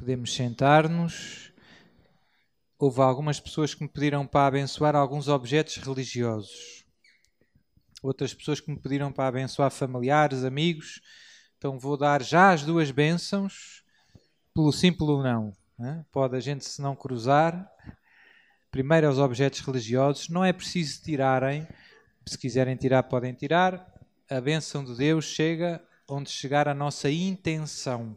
Podemos sentar-nos. Houve algumas pessoas que me pediram para abençoar alguns objetos religiosos. Outras pessoas que me pediram para abençoar familiares, amigos. Então vou dar já as duas bênçãos, pelo simples não. Né? Pode a gente se não cruzar. Primeiro aos objetos religiosos. Não é preciso tirarem. Se quiserem tirar, podem tirar. A bênção de Deus chega onde chegar a nossa intenção.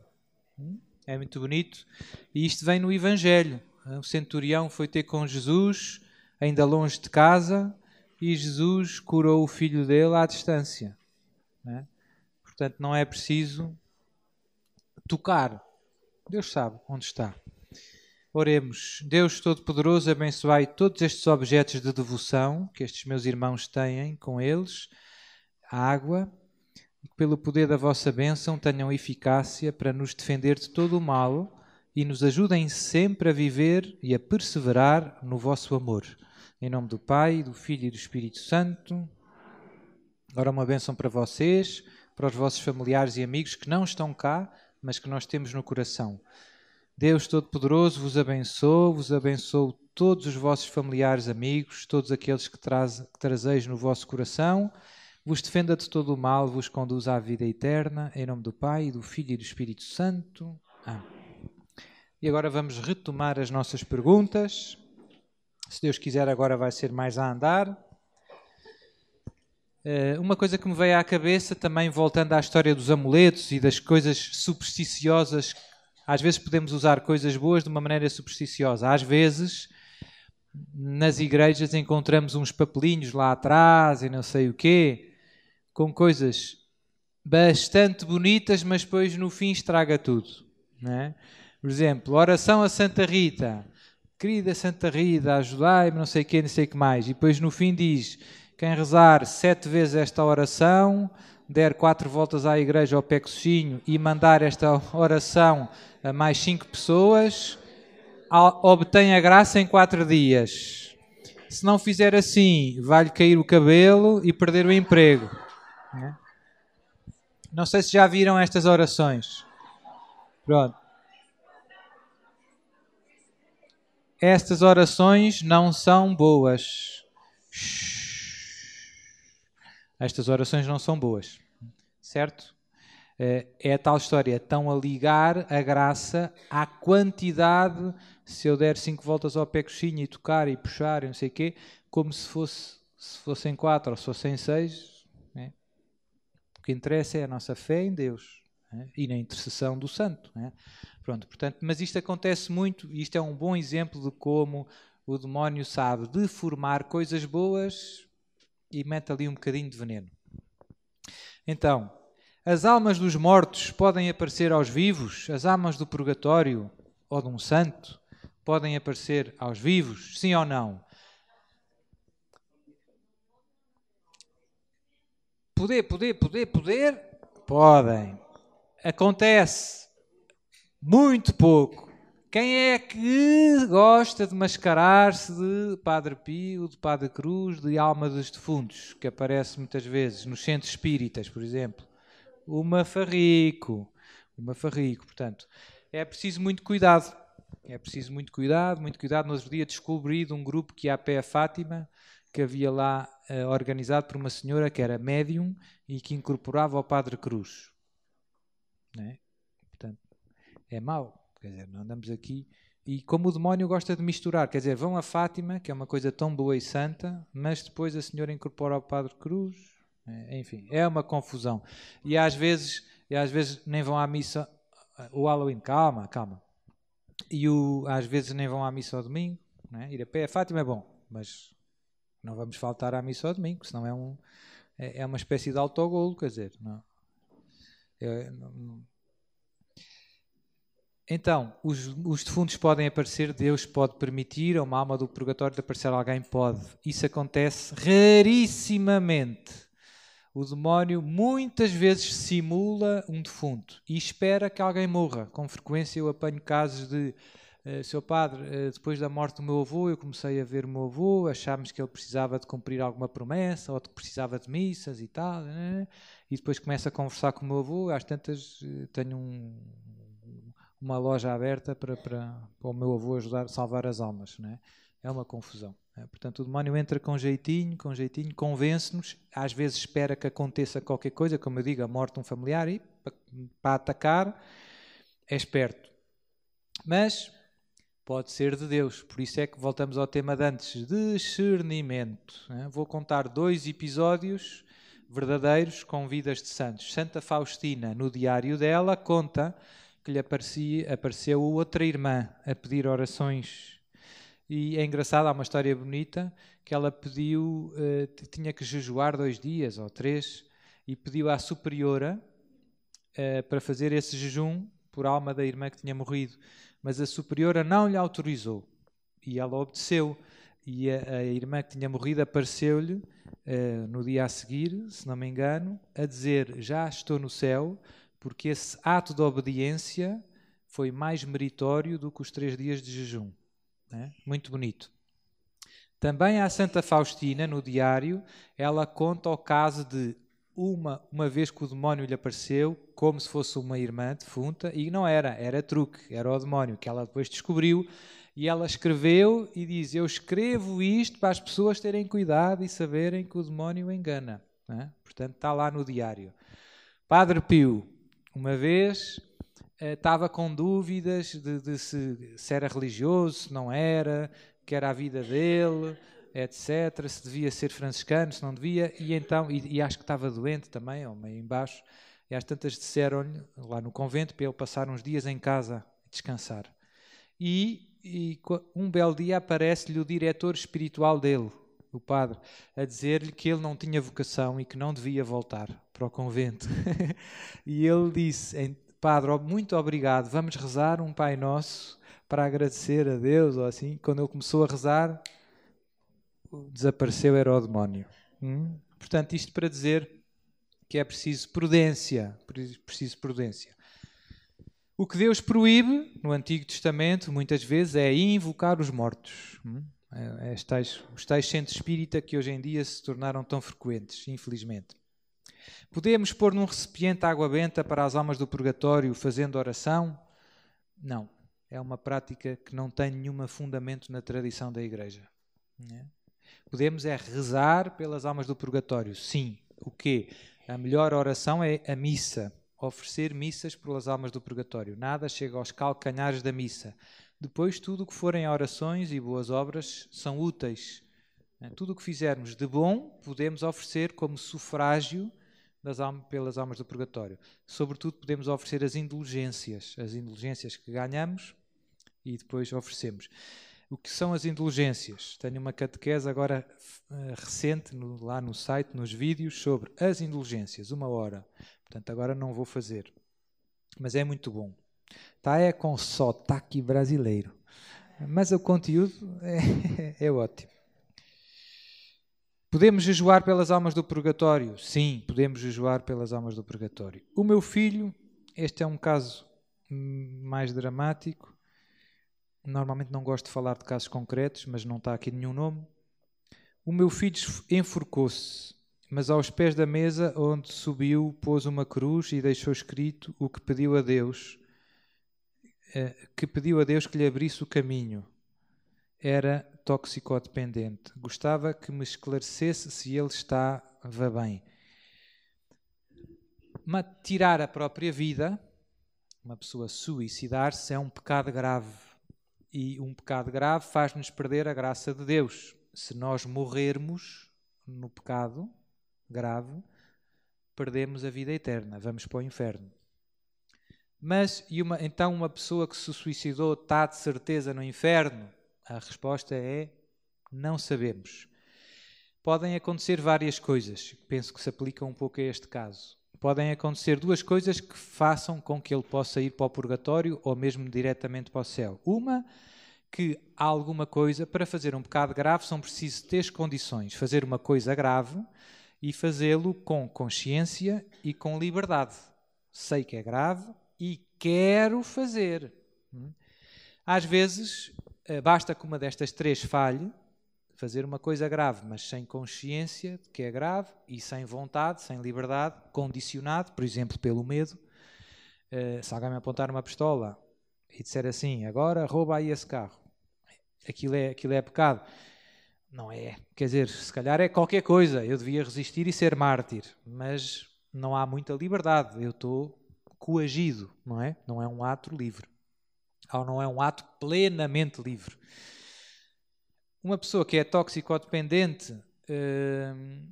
Hum? É muito bonito. E isto vem no Evangelho. O centurião foi ter com Jesus, ainda longe de casa, e Jesus curou o filho dele à distância. Né? Portanto, não é preciso tocar. Deus sabe onde está. Oremos. Deus Todo-Poderoso, abençoai todos estes objetos de devoção que estes meus irmãos têm com eles. A água, que pelo poder da vossa bênção tenham eficácia para nos defender de todo o mal e nos ajudem sempre a viver e a perseverar no vosso amor. Em nome do Pai, do Filho e do Espírito Santo. Agora uma bênção para vocês, para os vossos familiares e amigos que não estão cá, mas que nós temos no coração. Deus Todo-Poderoso vos abençoe, vos abençoe todos os vossos familiares, amigos, todos aqueles que trazeis no vosso coração vos defenda de todo o mal, vos conduza à vida eterna, em nome do Pai, do Filho e do Espírito Santo. Amém. E agora vamos retomar as nossas perguntas. Se Deus quiser, agora vai ser mais a andar. Eh, uma coisa que me veio à cabeça, também voltando à história dos amuletos e das coisas supersticiosas, às vezes podemos usar coisas boas de uma maneira supersticiosa. Às vezes, nas igrejas, encontramos uns papelinhos lá atrás e não sei o quê com coisas bastante bonitas, mas depois no fim estraga tudo. Né? Por exemplo, oração a Santa Rita. Querida Santa Rita, ajudai-me, não sei o que, não sei o que mais. E depois no fim diz, quem rezar sete vezes esta oração, der quatro voltas à igreja ao pé coxinho e mandar esta oração a mais cinco pessoas, obtém a graça em quatro dias. Se não fizer assim, vai-lhe cair o cabelo e perder o emprego. Né? Não sei se já viram estas orações. Pronto. Estas orações não são boas. Estas orações não são boas. Certo? É, é a tal história. Estão a ligar a graça à quantidade. Se eu der cinco voltas ao pé coxinha e tocar e puxar e não sei o quê, como se fosse se fossem quatro ou se fossem seis, que interessa é a nossa fé em Deus né? e na intercessão do santo. Né? Pronto, portanto, mas isto acontece muito e isto é um bom exemplo de como o demónio sabe deformar coisas boas e mete ali um bocadinho de veneno. Então, as almas dos mortos podem aparecer aos vivos, as almas do purgatório ou de um santo podem aparecer aos vivos, sim ou não? poder, poder, poder, poder, podem. Acontece muito pouco. Quem é que gosta de mascarar-se de Padre Pio, de Padre Cruz, de alma dos defuntos, que aparece muitas vezes nos centros espíritas, por exemplo? Uma farrico, uma farrico. portanto. É preciso muito cuidado. É preciso muito cuidado, muito cuidado. No outro dia descobri de um grupo que há pé a Fátima que havia lá uh, organizado por uma senhora que era médium e que incorporava ao Padre Cruz. É? Portanto, é mau. Quer dizer, não andamos aqui. E como o demónio gosta de misturar, quer dizer, vão a Fátima, que é uma coisa tão boa e santa, mas depois a senhora incorpora ao Padre Cruz. Né? Enfim, é uma confusão. E às vezes, e às vezes nem vão à missa eh, o Halloween. Calma, calma. E o, às vezes nem vão à missa ao domingo. Ir a pé a Fátima é bom, mas não vamos faltar à missa ao domingo, senão é, um, é, é uma espécie de autogolo, quer dizer. Não, é? não, então, os, os, defuntos podem aparecer, Deus pode permitir, a uma alma do purgatório de aparecer alguém pode. Isso acontece rarissimamente. O demónio muitas vezes simula um defunto e espera que alguém morra. Com frequência eu apanho casos de eh, seu padre, eh, depois da morte do meu avô, eu comecei a ver o meu avô, achámos que ele precisava de cumprir alguma promessa, ou que precisava de missas e tal, né, né, né? e depois começo a conversar com o meu avô, às tantas eh, tenho um, uma loja aberta para, para, para, o meu avô ajudar a salvar as almas, né? é uma confusão. Né. Portanto, o demónio entra com jeitinho, com jeitinho, convence-nos, às vezes espera que aconteça qualquer coisa, como eu digo, a morte de um familiar, e para, para atacar, é esperto. Mas pode ser de Deus. Por isso é que voltamos ao tema de antes: discernimento. Né? Vou contar dois episódios verdadeiros com vidas de santos. Santa Faustina, no diário dela, conta que lhe aparecia, apareceu outra irmã a pedir orações. E é engraçado, há uma história bonita que ela pediu, eh, tinha que jejuar dois dias ou três, e pediu à superiora eh, para fazer esse jejum por alma da irmã que tinha morrido, mas a superiora não lhe autorizou e ela obedeceu. E a, a irmã que tinha morrido apareceu-lhe uh, no dia a seguir, se não me engano, a dizer: Já estou no céu, porque esse ato de obediência foi mais meritório do que os três dias de jejum. Né? Muito bonito. Também a Santa Faustina, no diário, ela conta o caso de uma, uma vez que o demónio lhe apareceu, como se fosse uma irmã defunta, e não era, era truque, era o demónio, que ela depois descobriu, e ela escreveu e diz: Eu escrevo isto para as pessoas terem cuidado e saberem que o demónio engana. É? Portanto, está lá no diário. Padre Pio, uma vez eh, estava com dúvidas de, de se, se era religioso, se não era, que era a vida dele, etc. Se devia ser franciscano, se não devia. E então, e, e acho que estava doente também, ou meio embaixo. E às tantas disseram-lhe, lá no convento, para ele passar uns dias em casa, descansar. E, e um belo dia aparece-lhe o diretor espiritual dele, o padre, a dizer-lhe que ele não tinha vocação e que não devia voltar para o convento. e ele disse: Padre, muito obrigado, vamos rezar um Pai Nosso para agradecer a Deus, ou assim. Quando ele começou a rezar, desapareceu era o demónio. Hum? Portanto, isto para dizer que é preciso prudência, preciso prudência. O que Deus proíbe no Antigo Testamento, muitas vezes, é invocar os mortos. Hum? É, é os tais centros espírita que hoje em dia se tornaram tão frequentes, infelizmente. Podemos pôr num recipiente água benta para as almas do purgatório fazendo oração? Não. É uma prática que não tem nenhum fundamento na tradição da Igreja. é? Podemos é rezar pelas almas do purgatório. Sim. O quê? A melhor oração é a missa. Oferecer missas pelas almas do purgatório. Nada chega aos calcanhares da missa. Depois, tudo o que forem orações e boas obras são úteis. Eh, tudo o que fizermos de bom, podemos oferecer como sufrágio almas, pelas almas do purgatório. Sobretudo, podemos oferecer as indulgências, as indulgências que ganhamos e depois oferecemos. O que são as indulgências? Tenho uma catequese agora eh, recente no, lá no site, nos vídeos, sobre as indulgências, uma hora. Portanto, agora não vou fazer. Mas é muito bom. Tá é com sotaque brasileiro. Mas o conteúdo é, é ótimo. Podemos jejuar pelas almas do purgatório? Sim, podemos jejuar pelas almas do purgatório. O meu filho, este é um caso hum, mais dramático, Normalmente não gosto de falar de casos concretos, mas não está aqui nenhum nome. O meu filho enforcou-se, mas aos pés da mesa onde subiu, pôs uma cruz e deixou escrito o que pediu a Deus, eh, que pediu a Deus que lhe abrisse o caminho. Era toxicodependente. Gostava que me esclarecesse se ele estava bem. Mas tirar a própria vida, uma pessoa suicidar-se, é um pecado grave e um pecado grave faz-nos perder a graça de Deus. Se nós morrermos no pecado grave, perdemos a vida eterna, vamos para o inferno. Mas uma, então uma pessoa que se suicidou está de certeza no inferno? A resposta é não sabemos. Podem acontecer várias coisas, penso que se aplicam um pouco a este caso podem acontecer duas coisas que façam com que ele possa ir para o purgatório ou mesmo diretamente para o céu. Uma, que há alguma coisa, para fazer um pecado grave, são precisas três condições: fazer uma coisa grave e fazê-lo com consciência e com liberdade. Sei que é grave e quero fazer. Hum? Às vezes, eh, basta que uma destas três falhe fazer uma coisa grave, mas sem consciência de que é grave e sem vontade, sem liberdade, condicionado, por exemplo, pelo medo. Uh, se alguém me apontar uma pistola e disser assim, agora rouba aí esse carro, aquilo é, aquilo é pecado. Não é. Quer dizer, se calhar é qualquer coisa. Eu devia resistir e ser mártir, mas não há muita liberdade. Eu estou coagido, não é? Não é um ato livre. Ou não é um ato plenamente livre. Uma pessoa que é toxicodependente, uh,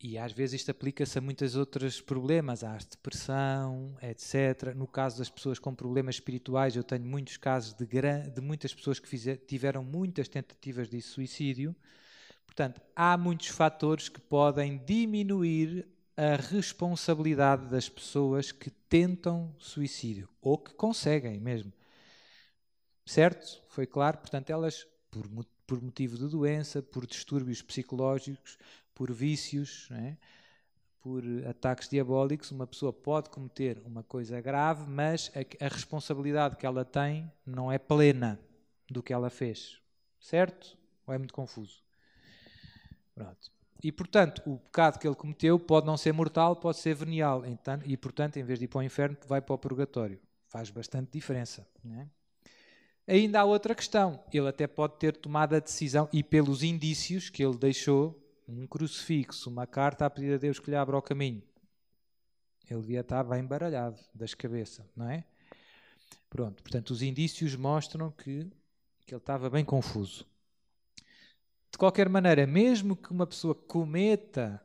e às vezes isto aplica-se a muitos outros problemas, à depressão, etc. No caso das pessoas com problemas espirituais, eu tenho muitos casos de, gran... de muitas pessoas que fizer... tiveram muitas tentativas de suicídio. Portanto, há muitos fatores que podem diminuir a responsabilidade das pessoas que tentam suicídio ou que conseguem mesmo. Certo? Foi claro? Portanto, elas, por motivos por motivo de doença, por distúrbios psicológicos, por vícios, é? por ataques diabólicos, uma pessoa pode cometer uma coisa grave, mas a, a responsabilidade que ela tem não é plena do que ela fez. Certo? Ou é muito confuso? Pronto. E, portanto, o pecado que ele cometeu pode não ser mortal, pode ser venial. Então, e, portanto, em vez de ir para o inferno, vai para o purgatório. Faz bastante diferença. Não é? Ainda há outra questão. Ele até pode ter tomado a decisão, e pelos indícios que ele deixou, um crucifixo, uma carta a pedir a Deus que lhe abra o caminho. Ele devia estar bem baralhado das cabeças, não é? Pronto, portanto, os indícios mostram que, que ele estava bem confuso. De qualquer maneira, mesmo que uma pessoa cometa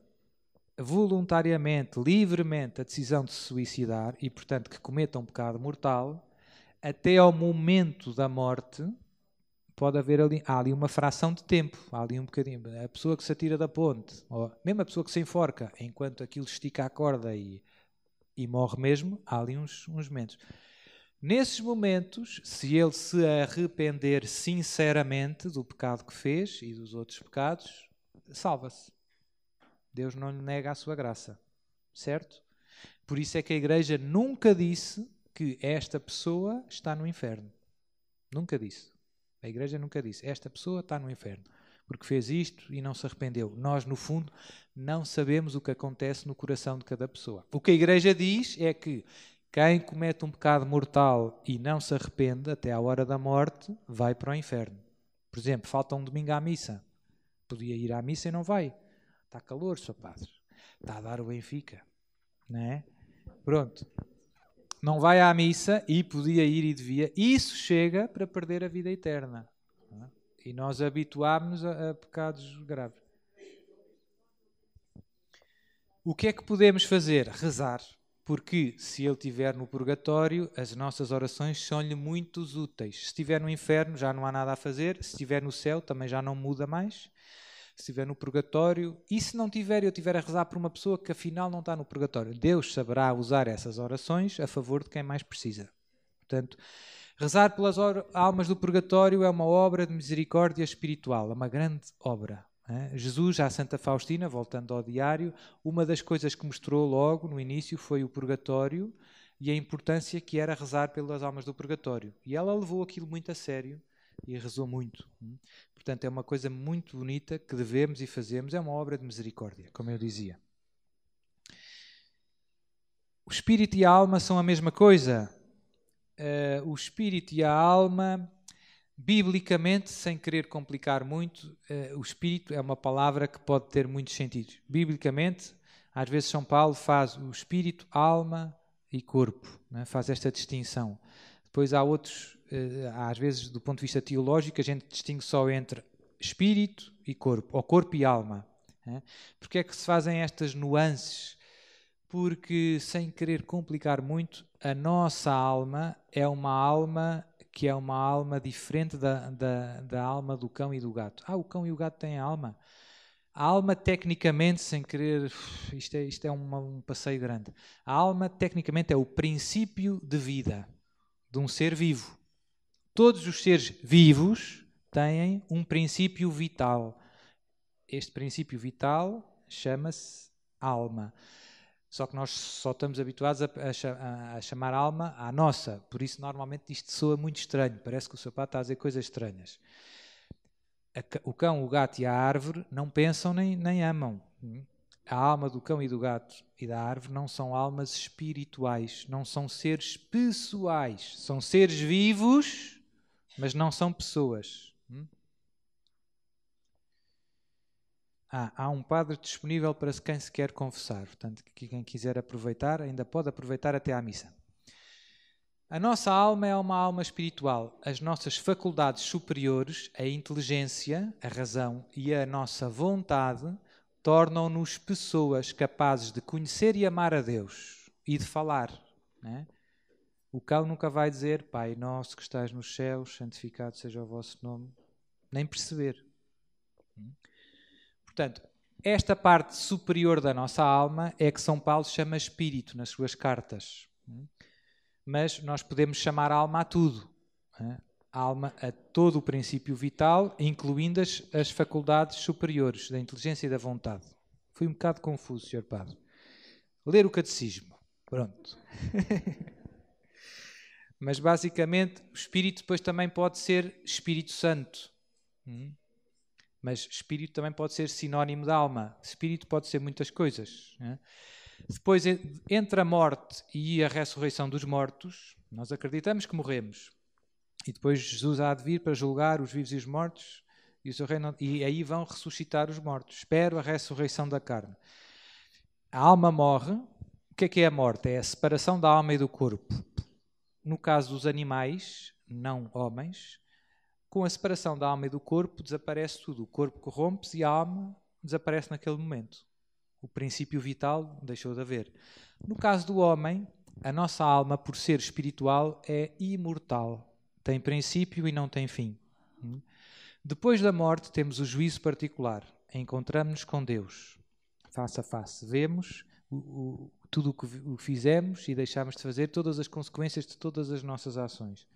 voluntariamente, livremente, a decisão de se suicidar e, portanto, que cometa um pecado mortal, até ao momento da morte, pode haver ali, há ali uma fração de tempo, há ali um bocadinho. A pessoa que se atira da ponte, ou mesmo a pessoa que se enforca, enquanto aquilo estica a corda e, e morre mesmo, há ali uns, uns momentos. Nesses momentos, se ele se arrepender sinceramente do pecado que fez e dos outros pecados, salva-se. Deus não lhe nega a sua graça, certo? Por isso é que a igreja nunca disse que esta pessoa está no inferno. Nunca disse. A igreja nunca disse. Esta pessoa está no inferno porque fez isto e não se arrependeu. Nós, no fundo, não sabemos o que acontece no coração de cada pessoa. O que a igreja diz é que quem comete um pecado mortal e não se arrepende até à hora da morte vai para o inferno. Por exemplo, falta um domingo à missa. Podia ir à missa e não vai. Está calor, só padre. Está a dar o Benfica. Não é? Pronto não vai à missa e podia ir e devia, isso chega para perder a vida eterna. É? E nós habituámos-nos a, a pecados graves. O que é que podemos fazer? Rezar. Porque se ele estiver no purgatório, as nossas orações são-lhe muito úteis. Se estiver no inferno, já não há nada a fazer. Se estiver no céu, também já não muda mais se estiver no purgatório, e se não tiver, eu estiver a rezar por uma pessoa que afinal não está no purgatório, Deus saberá usar essas orações a favor de quem mais precisa. Portanto, rezar pelas almas do purgatório é uma obra de misericórdia espiritual, é uma grande obra. É? Jesus, à Santa Faustina, voltando ao diário, uma das coisas que mostrou logo no início foi o purgatório e a importância que era rezar pelas almas do purgatório. E ela levou aquilo muito a sério e rezou muito. Hum. Portanto, é uma coisa muito bonita que devemos e fazemos, é uma obra de misericórdia, como eu dizia. O espírito e a alma são a mesma coisa. Uh, o espírito e a alma, biblicamente, sem querer complicar muito, uh, o espírito é uma palavra que pode ter muitos sentidos. Biblicamente, às vezes São Paulo faz o espírito, alma e corpo, né? faz esta distinção. Depois há outros eh, às vezes, do ponto de vista teológico, a gente distingue só entre espírito e corpo, ou corpo e alma. Porque é que se fazem estas nuances? Porque, sem querer complicar muito, a nossa alma é uma alma que é uma alma diferente da, da, da alma do cão e do gato. Ah, o cão e o gato têm alma. A alma, tecnicamente, sem querer, isto é, isto é um passeio grande. A alma, tecnicamente, é o princípio de vida de um ser vivo todos os seres vivos têm um princípio vital. Este princípio vital chama-se alma. Só que nós só estamos habituados a, a, a, chamar alma à nossa. Por isso, normalmente, isto soa muito estranho. Parece que o seu pai está a dizer coisas estranhas. A, o cão, o gato e a árvore não pensam nem, nem amam. Hum? A alma do cão e do gato e da árvore não são almas espirituais, não são seres pessoais. São seres vivos mas não são pessoas. Hum? Ah, há um padre disponível para quem se quer confessar. Portanto, quem quiser aproveitar, ainda pode aproveitar até à missa. A nossa alma é uma alma espiritual. As nossas faculdades superiores, a inteligência, a razão e a nossa vontade tornam-nos pessoas capazes de conhecer e amar a Deus e de falar. Né? O cão nunca vai dizer, Pai nosso que estás nos céus, santificado seja o vosso nome, nem perceber. Hum? Portanto, esta parte superior da nossa alma é que São Paulo chama espírito nas suas cartas. Hum? Mas nós podemos chamar alma a tudo. A alma a todo o princípio vital, incluindo as, as faculdades superiores da inteligência e da vontade. Fui um bocado confuso, Sr. Padre. Ler o catecismo. Pronto. Mas basicamente, o Espírito depois também pode ser Espírito Santo. Hum? Mas Espírito também pode ser sinónimo da alma. Espírito pode ser muitas coisas. Né? Depois, entre a morte e a ressurreição dos mortos, nós acreditamos que morremos. E depois Jesus há de vir para julgar os vivos e os mortos, e, o seu reino, e aí vão ressuscitar os mortos. Espero a ressurreição da carne. A alma morre. O que é que é a morte? É a separação da alma e do corpo. No caso dos animais, não homens, com a separação da alma e do corpo, desaparece tudo. O corpo corrompe-se e a alma desaparece naquele momento. O princípio vital deixou de haver. No caso do homem, a nossa alma, por ser espiritual, é imortal. Tem princípio e não tem fim. Hum? Depois da morte, temos o juízo particular. Encontramos-nos com Deus, face a face. Vemos o, o, tudo o que fizemos e deixámos de fazer, todas as consequências de todas as nossas ações.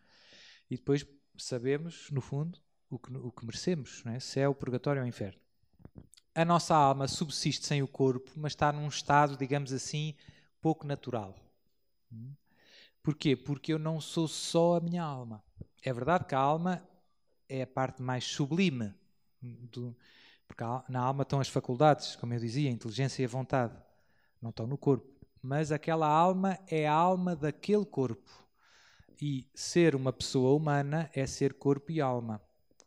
E depois sabemos, no fundo, o que, o que merecemos, é? se é o purgatório ou o inferno. A nossa alma subsiste sem o corpo, mas está num estado, digamos assim, pouco natural. Hum? Porquê? Porque eu não sou só a minha alma. É verdade que a alma é a parte mais sublime, do, porque na alma estão as faculdades, como eu dizia, a inteligência e a vontade, não estão no corpo mas aquela alma é a alma daquele corpo. E ser uma pessoa humana é ser corpo e alma.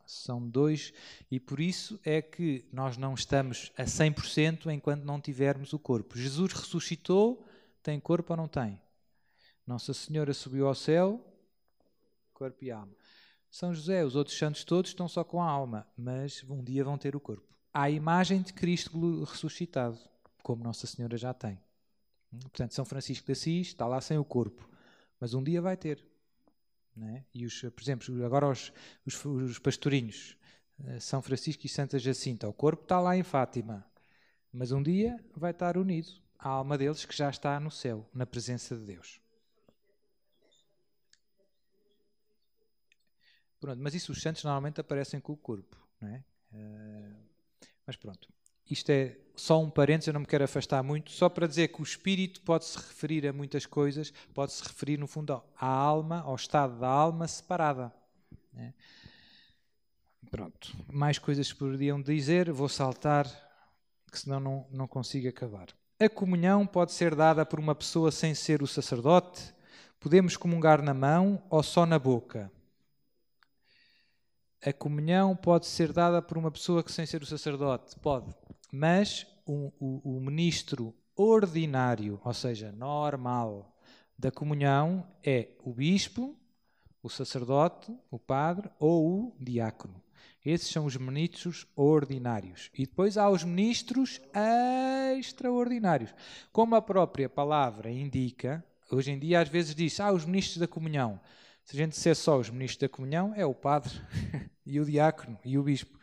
São dois, e por isso é que nós não estamos a 100% enquanto não tivermos o corpo. Jesus ressuscitou, tem corpo ou não tem? Nossa Senhora subiu ao céu, corpo e alma. São José, os outros santos todos estão só com a alma, mas um dia vão ter o corpo. a imagem de Cristo ressuscitado, como Nossa Senhora já tem. Portanto, São Francisco de Assis está lá sem o corpo, mas um dia vai ter. É? E, os, por exemplo, agora os, os, os pastorinhos, eh, São Francisco e Santa Jacinta, o corpo está lá em Fátima, mas um dia vai estar unido à alma deles que já está no céu, na presença de Deus. Pronto, mas isso os santos normalmente aparecem com o corpo, não é? Uh, mas pronto, isto é só um parênteses, eu não me quero afastar muito, só para dizer que o espírito pode se referir a muitas coisas, pode se referir, no fundo, à alma, ao estado da alma separada. Né? Pronto, mais coisas que poderiam dizer, vou saltar, que senão não, não consigo acabar. A comunhão pode ser dada por uma pessoa sem ser o sacerdote, podemos comungar na mão ou só na boca. A comunhão pode ser dada por uma pessoa que sem ser o sacerdote, pode. Mas um, o, o ministro ordinário, ou seja, normal, da comunhão é o bispo, o sacerdote, o padre ou o diácono. Esses são os ministros ordinários. E depois há os ministros extraordinários. Como a própria palavra indica, hoje em dia às vezes diz, ah, os ministros da comunhão. Se a gente disser só os ministros da comunhão, é o padre e o diácono e o bispo.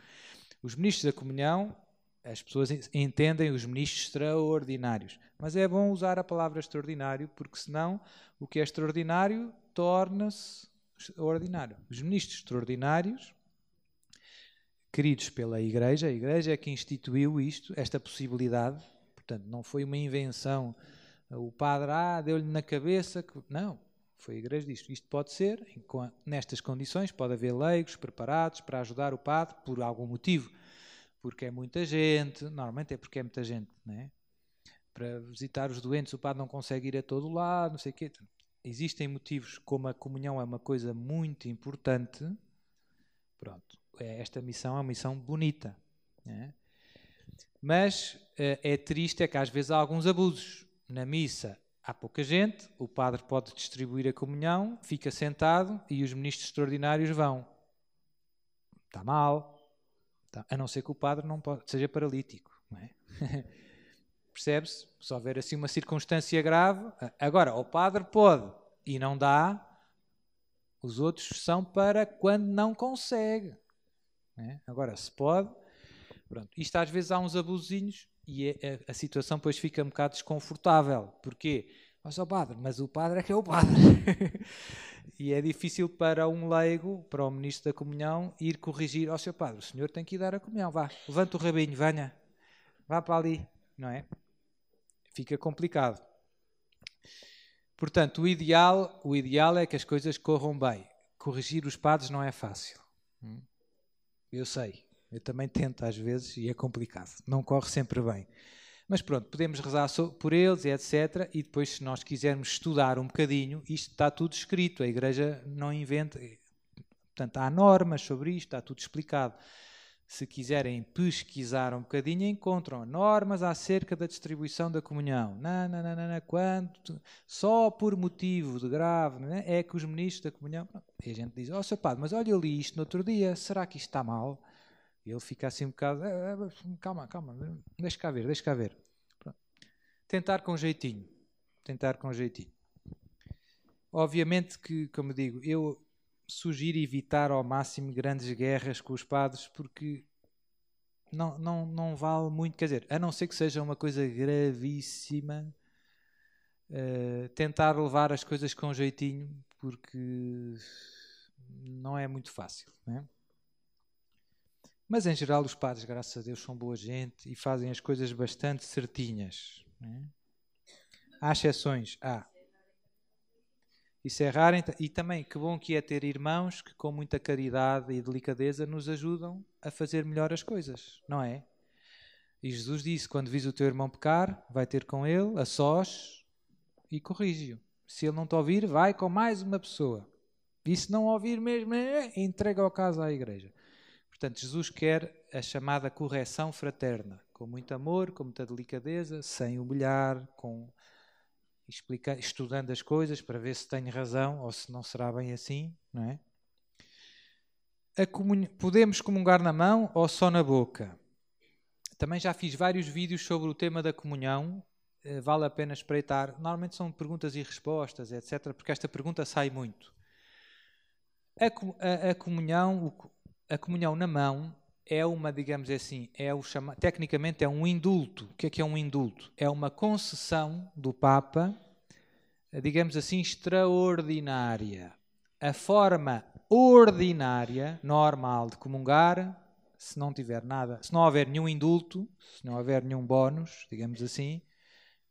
Os ministros da comunhão as pessoas entendem os ministros extraordinários. Mas é bom usar a palavra extraordinário, porque senão o que é extraordinário torna-se ordinário. Os ministros extraordinários, queridos pela Igreja, a Igreja é que instituiu isto, esta possibilidade, portanto, não foi uma invenção. O padre, ah, deu-lhe na cabeça que. Não, foi a Igreja disto. Isto pode ser, nestas condições, pode haver leigos preparados para ajudar o padre por algum motivo porque é muita gente, normalmente é porque é muita gente, né? Para visitar os doentes, o padre não consegue ir a todo lado, não sei o quê. Existem motivos como a comunhão é uma coisa muito importante. Pronto, é, esta missão é uma missão bonita, né? Mas eh, é triste é que às vezes há alguns abusos. Na missa há pouca gente, o padre pode distribuir a comunhão, fica sentado e os ministros extraordinários vão. Está mal, Tá? A não ser que o padre não pode, seja paralítico. É? Percebe-se? Se houver assim uma circunstância grave, agora o padre pode e não dá, os outros são para quando não consegue. É? Agora, se pode, pronto. Isto às vezes há uns abusinhos e a, é, é, a, situação depois fica um bocado desconfortável. Porquê? Mas o padre, mas o padre é que é o padre. E é difícil para um leigo, para o ministro da comunhão, ir corrigir ao seu padre. O senhor tem que ir dar a comunhão, vá, levanta o rabinho, venha, vá para ali, não é? Fica complicado. Portanto, o ideal, o ideal é que as coisas corram bem. Corrigir os padres não é fácil. Hum? Eu sei, eu também tento às vezes e é complicado. Não corre sempre bem. Mas pronto, podemos rezar por eles, etc. E depois, se nós quisermos estudar um bocadinho, isto está tudo escrito, a Igreja não inventa. Portanto, há normas sobre isto, está tudo explicado. Se quiserem pesquisar um bocadinho, encontram normas acerca da distribuição da comunhão. Não, não, não, não, não quanto, só por motivo de grave é? é que os ministros da comunhão. E a gente diz: Ó, oh, Sr. Padre, mas olha, eu li isto no outro dia, será que isto está mal? ele fica assim um bocado, ah, ah calma, calma, deixa cá ver, deixa cá ver. Pronto. Tentar com jeitinho, tentar com jeitinho. Obviamente que, como digo, eu sugiro evitar ao máximo grandes guerras com os padres, porque não, não, não vale muito, quer dizer, a não ser que seja uma coisa gravíssima, uh, tentar levar as coisas com jeitinho, porque não é muito fácil. não é. Mas em geral, os padres, graças a Deus, são boa gente e fazem as coisas bastante certinhas. Né? Há exceções, há. Isso é raro. E também, que bom que é ter irmãos que, com muita caridade e delicadeza, nos ajudam a fazer melhor as coisas, não é? E Jesus disse: quando vis o teu irmão pecar, vai ter com ele, a sós, e corrige-o. Se ele não te ouvir, vai com mais uma pessoa. E se não ouvir mesmo, eh, eh, entrega o caso à igreja. Portanto, Jesus quer a chamada correção fraterna, com muito amor, com muita delicadeza, sem humilhar, com explica, estudando as coisas para ver se tenho razão ou se não será bem assim, não é? Comun... Podemos comungar na mão ou só na boca? Também já fiz vários vídeos sobre o tema da comunhão, eh, vale a pena espreitar. Normalmente são perguntas e respostas, etc., porque esta pergunta sai muito. A, a, a comunhão, a comunhão na mão é uma, digamos assim, é o chama... tecnicamente é um indulto. O que é que é um indulto? É uma concessão do Papa, digamos assim, extraordinária. A forma ordinária, normal de comungar, se não tiver nada, se não houver nenhum indulto, se não houver nenhum bónus, digamos assim,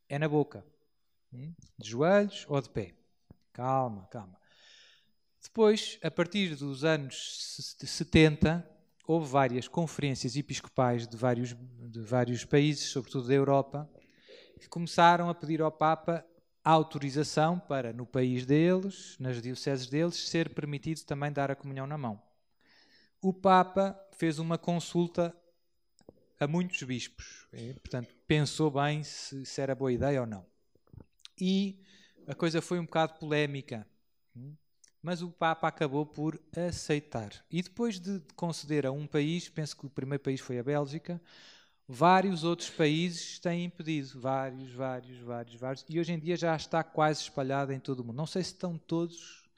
é na boca. Hum? De joelhos ou de pé. Calma, calma. Depois, a partir dos anos 70, houve várias conferências episcopais de vários, de vários países, sobretudo da Europa, que começaram a pedir ao Papa autorização para, no país deles, nas dioceses deles, ser permitido também dar a comunhão na mão. O Papa fez uma consulta a muitos bispos, e, eh, portanto, pensou bem se, se era boa ideia ou não. E a coisa foi um bocado polémica mas o Papa acabou por aceitar. E depois de conceder a um país, penso que o primeiro país foi a Bélgica, vários outros países têm impedido, vários, vários, vários, vários, e hoje em dia já está quase espalhada em todo o mundo. Não sei se estão todos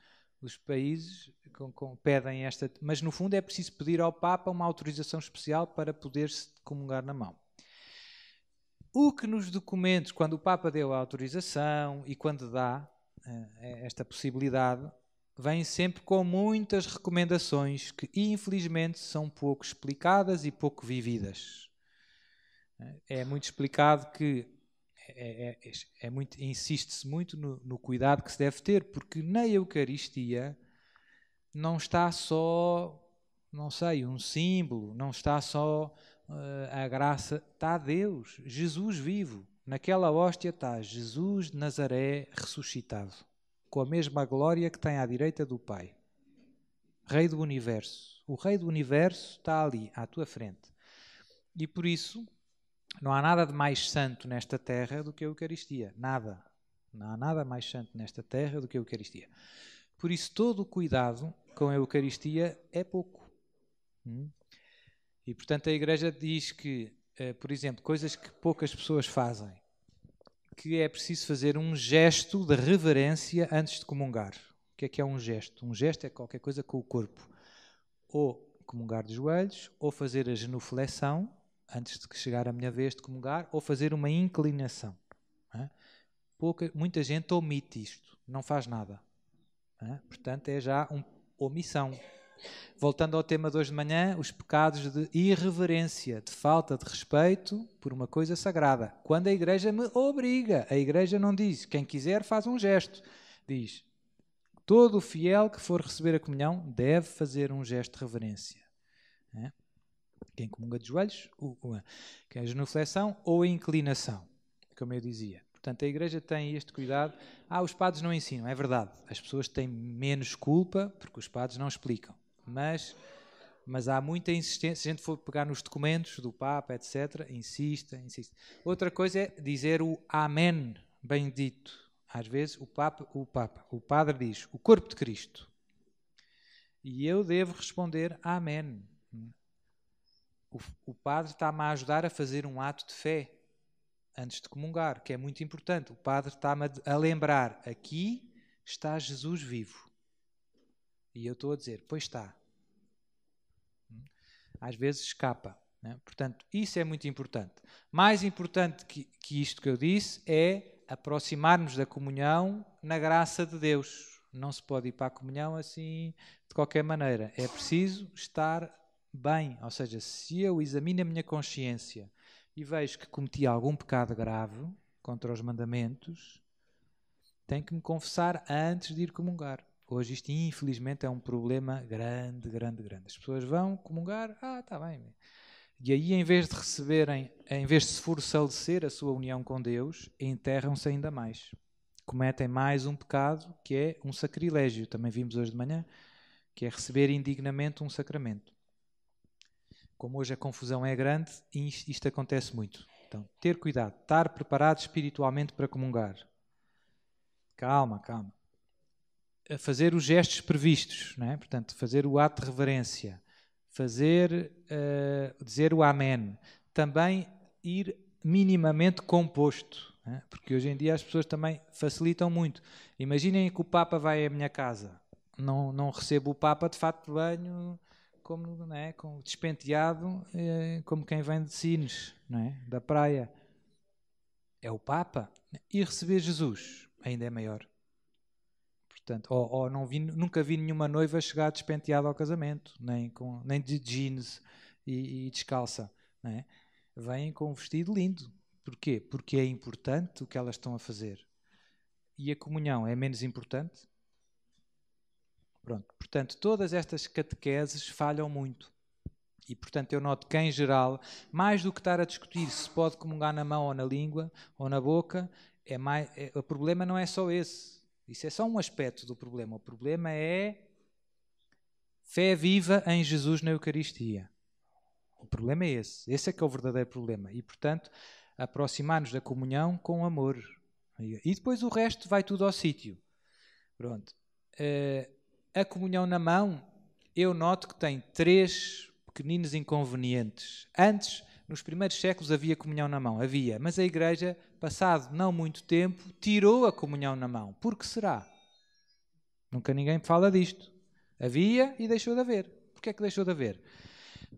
os países com, com, pedem esta, mas no fundo é preciso pedir ao Papa uma autorização especial para poder-se comungar na mão. O que nos documentos, quando o Papa deu a autorização e quando dá eh, esta possibilidade, vêm sempre com muitas recomendações que, infelizmente, são pouco explicadas e pouco vividas. É muito explicado que é, é, é, é muito, insiste-se muito no, no, cuidado que se deve ter, porque na Eucaristia não está só, não sei, um símbolo, não está só uh, a graça, está Deus, Jesus vivo. Naquela hóstia está Jesus de Nazaré ressuscitado com a mesma glória que tem à direita do Pai. Rei do universo. O Rei do universo está ali, à tua frente. E por isso, não há nada de mais santo nesta terra do que a Eucaristia. Nada. Não há nada mais santo nesta terra do que a Eucaristia. Por isso, todo o cuidado com a Eucaristia é pouco. Hum? E portanto, a Igreja diz que, eh, por exemplo, coisas que poucas pessoas fazem, que é preciso fazer um gesto de reverência antes de comungar. O que é que é um gesto? Um gesto é qualquer coisa com o corpo. Ou comungar de joelhos, ou fazer a genuflexão antes de chegar a minha vez de comungar, ou fazer uma inclinação. É? Pouca, muita gente omite isto, não faz nada. É? Portanto, é já uma omissão. Voltando ao tema de hoje de manhã, os pecados de irreverência, de falta de respeito por uma coisa sagrada. Quando a igreja me obriga, a igreja não diz quem quiser faz um gesto, diz todo o fiel que for receber a comunhão deve fazer um gesto de reverência. É? Quem comunga de joelhos, quem é a genuflexão ou a inclinação, como eu dizia. Portanto, a Igreja tem este cuidado. Ah, os padres não ensinam, é verdade. As pessoas têm menos culpa porque os padres não explicam mas, mas há muita insistência. Se a gente for pegar nos documentos do Papa, etc., insista, insista Outra coisa é dizer o Amém, bendito. Às vezes o Papa, o Papa, o Padre diz o corpo de Cristo. E eu devo responder Amém. O, o Padre está-me a ajudar a fazer um ato de fé antes de comungar, que é muito importante. O Padre está-me a lembrar: aqui está Jesus vivo. E eu estou a dizer, pois está. Hum? Às vezes escapa. Né? Portanto, isso é muito importante. Mais importante que, que isto que eu disse é aproximar-nos da comunhão na graça de Deus. Não se pode ir para a comunhão assim de qualquer maneira. É preciso estar bem. Ou seja, se eu examino a minha consciência e vejo que cometi algum pecado grave contra os mandamentos, tenho que me confessar antes de ir comungar. Hoje isto, infelizmente, é um problema grande, grande, grande. As pessoas vão comungar, ah, está bem. E aí, em vez de receberem, em vez de se fortalecer a sua união com Deus, enterram-se ainda mais. Cometem mais um pecado, que é um sacrilégio. Também vimos hoje de manhã, que é receber indignamente um sacramento. Como hoje a confusão é grande, isto acontece muito. Então, ter cuidado, estar preparado espiritualmente para comungar. Calma, calma a fazer os gestos previstos, não é? portanto, fazer o ato de reverência, fazer, uh, dizer o amém, também ir minimamente composto, é? porque hoje em dia as pessoas também facilitam muito. Imaginem que o Papa vai à minha casa, não, não recebo o Papa de fato de banho, como, não é? como despenteado, eh, como quem vem de Sines, não é? da praia. É o Papa. E receber Jesus ainda é maior. Portanto, ou, ou não vi, nunca vi nenhuma noiva chegar despenteada ao casamento, nem, com, nem de jeans e, e descalça. É? Vêm com um vestido lindo. Porquê? Porque é importante o que elas estão a fazer. E a comunhão é menos importante? Pronto. Portanto, todas estas catequeses falham muito. E, portanto, eu noto que, em geral, mais do que estar a discutir se pode comungar na mão ou na língua ou na boca, é mais, é, o problema não é só esse. Isso é só um aspecto do problema. O problema é fé viva em Jesus na Eucaristia. O problema é esse. Esse é que é o verdadeiro problema. E, portanto, aproximar-nos da comunhão com amor. E depois o resto vai tudo ao sítio. Pronto. Uh, a comunhão na mão, eu noto que tem três pequeninos inconvenientes. Antes, nos primeiros séculos, havia comunhão na mão. Havia. Mas a Igreja passado não muito tempo, tirou a comunhão na mão. Por que será? Nunca ninguém fala disto. Havia e deixou de haver. que é que deixou de haver?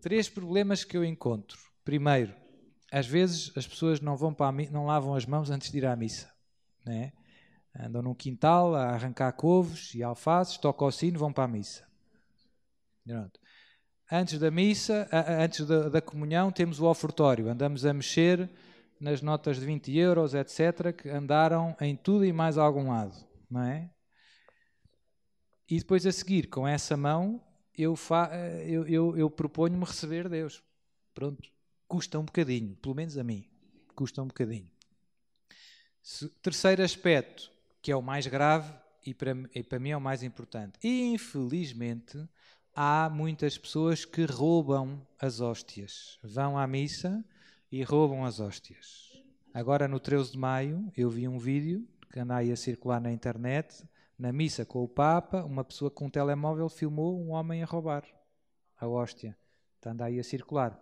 Três problemas que eu encontro. Primeiro, às vezes as pessoas não vão para não lavam as mãos antes de ir à missa, né? Andam num quintal a arrancar couves e alfaces, tocam o sino, vão para a missa. Pronto. Antes da missa, antes da, da comunhão, temos o ofertório. Andamos a mexer nas notas de 20 euros, etc., que andaram em tudo e mais algum lado, não é? E depois a seguir, com essa mão, eu, eh, eu, eu, eu proponho-me receber Deus. Pronto, custa um bocadinho, pelo menos a mim, custa um bocadinho. terceiro aspecto, que é o mais grave e para, e para mim é o mais importante. Infelizmente, há muitas pessoas que roubam as hóstias. Vão à missa e roubam as hóstias. Agora, no 13 de maio, eu vi um vídeo que aí a circular na internet, na missa com o Papa, uma pessoa com um telemóvel filmou um homem a roubar a hóstia. Está aí a circular.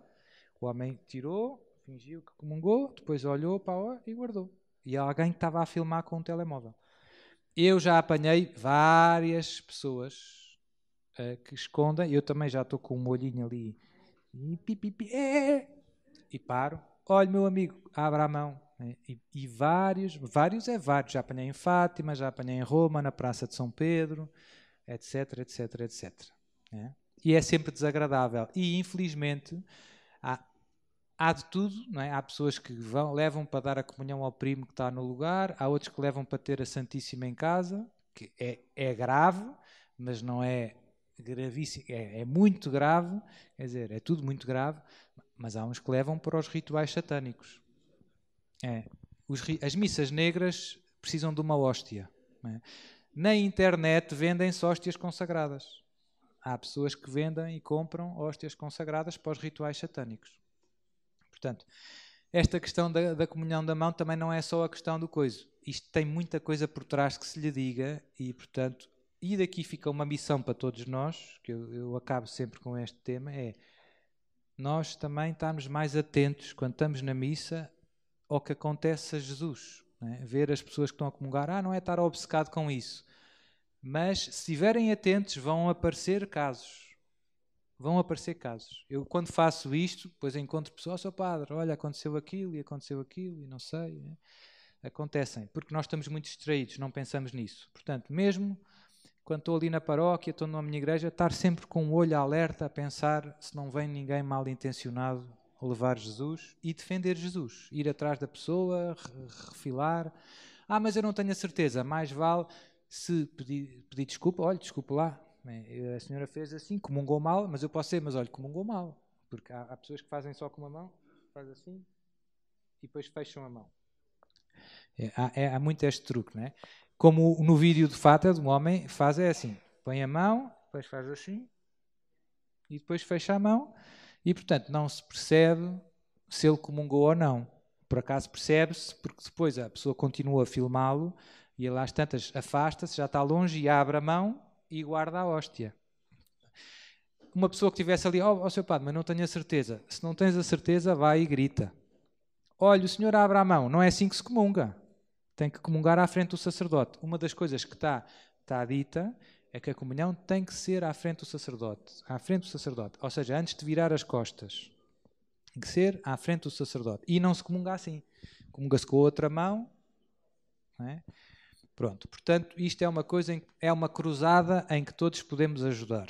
O homem tirou, fingiu que comungou, depois olhou para a e guardou. E alguém estava a filmar com um telemóvel. Eu já apanhei várias pessoas uh, que escondem. Eu também já estou com um olhinho ali. E, pi, pi, pi, é, é, é e paro. Olha, meu amigo, abra a mão. Né? E, e, vários, vários é vários. Já apanhei em Fátima, já apanhei em Roma, na Praça de São Pedro, etc, etc, etc. É? E é sempre desagradável. E, infelizmente, há, há de tudo. É? Há pessoas que vão, levam para dar a comunhão ao primo que está no lugar, há outros que levam para ter a Santíssima em casa, que é, é grave, mas não é gravíssimo, é, é, muito grave, quer dizer, é tudo muito grave, mas há uns que levam para os rituais satânicos. É. Os, as missas negras precisam de uma hóstia. É? Na internet vendem-se hóstias consagradas. Há pessoas que vendem e compram hóstias consagradas para os rituais satânicos. Portanto, esta questão da, da, comunhão da mão também não é só a questão do coiso. Isto tem muita coisa por trás que se lhe diga e, portanto, e daqui fica uma missão para todos nós, que eu, eu acabo sempre com este tema, é nós também estarmos mais atentos quando estamos na missa ao que acontece a Jesus. É? Ver as pessoas que estão a comungar, ah, não é estar obcecado com isso. Mas se estiverem atentos, vão aparecer casos. Vão aparecer casos. Eu, quando faço isto, depois encontro pessoas, oh, seu padre, olha, aconteceu aquilo e aconteceu aquilo e não sei. É? Acontecem, porque nós estamos muito distraídos, não pensamos nisso. Portanto, mesmo quando estou ali na paróquia, estou na minha igreja, estar sempre com o olho alerta a pensar se não vem ninguém mal intencionado levar Jesus e defender Jesus, ir atrás da pessoa, refilar. Ah, mas eu não tenho a certeza, mais vale se pedir, pedir desculpa, olha, desculpa lá, a senhora fez assim, comungou mal, mas eu posso ser, mas olha, comungou mal, porque há, há pessoas que fazem só com uma mão, faz assim, e depois fecham a mão. É, há, é, há muito este truque, não é? como no vídeo de fato é de um homem, faz é assim, põe a mão, depois faz assim, e depois fecha a mão, e portanto não se percebe se ele comungou ou não. Por acaso percebe-se, porque depois a pessoa continua a filmá-lo, e ele às tantas afasta-se, já está longe, e abre a mão e guarda a hóstia. Uma pessoa que estivesse ali, ó oh, oh, seu padre, mas não tenho a certeza. Se não tens a certeza, vai e grita. Olha, o senhor abre a mão, não é assim que se comunga tem que comungar à frente do sacerdote. Uma das coisas que está, dita é que a comunhão tem que ser à frente do sacerdote, à frente do sacerdote, ou seja, antes de virar as costas, tem que ser à frente do sacerdote. E não se comunga assim, comunga-se com a outra mão, é? Pronto, portanto, isto é uma coisa, em, é uma cruzada em que todos podemos ajudar,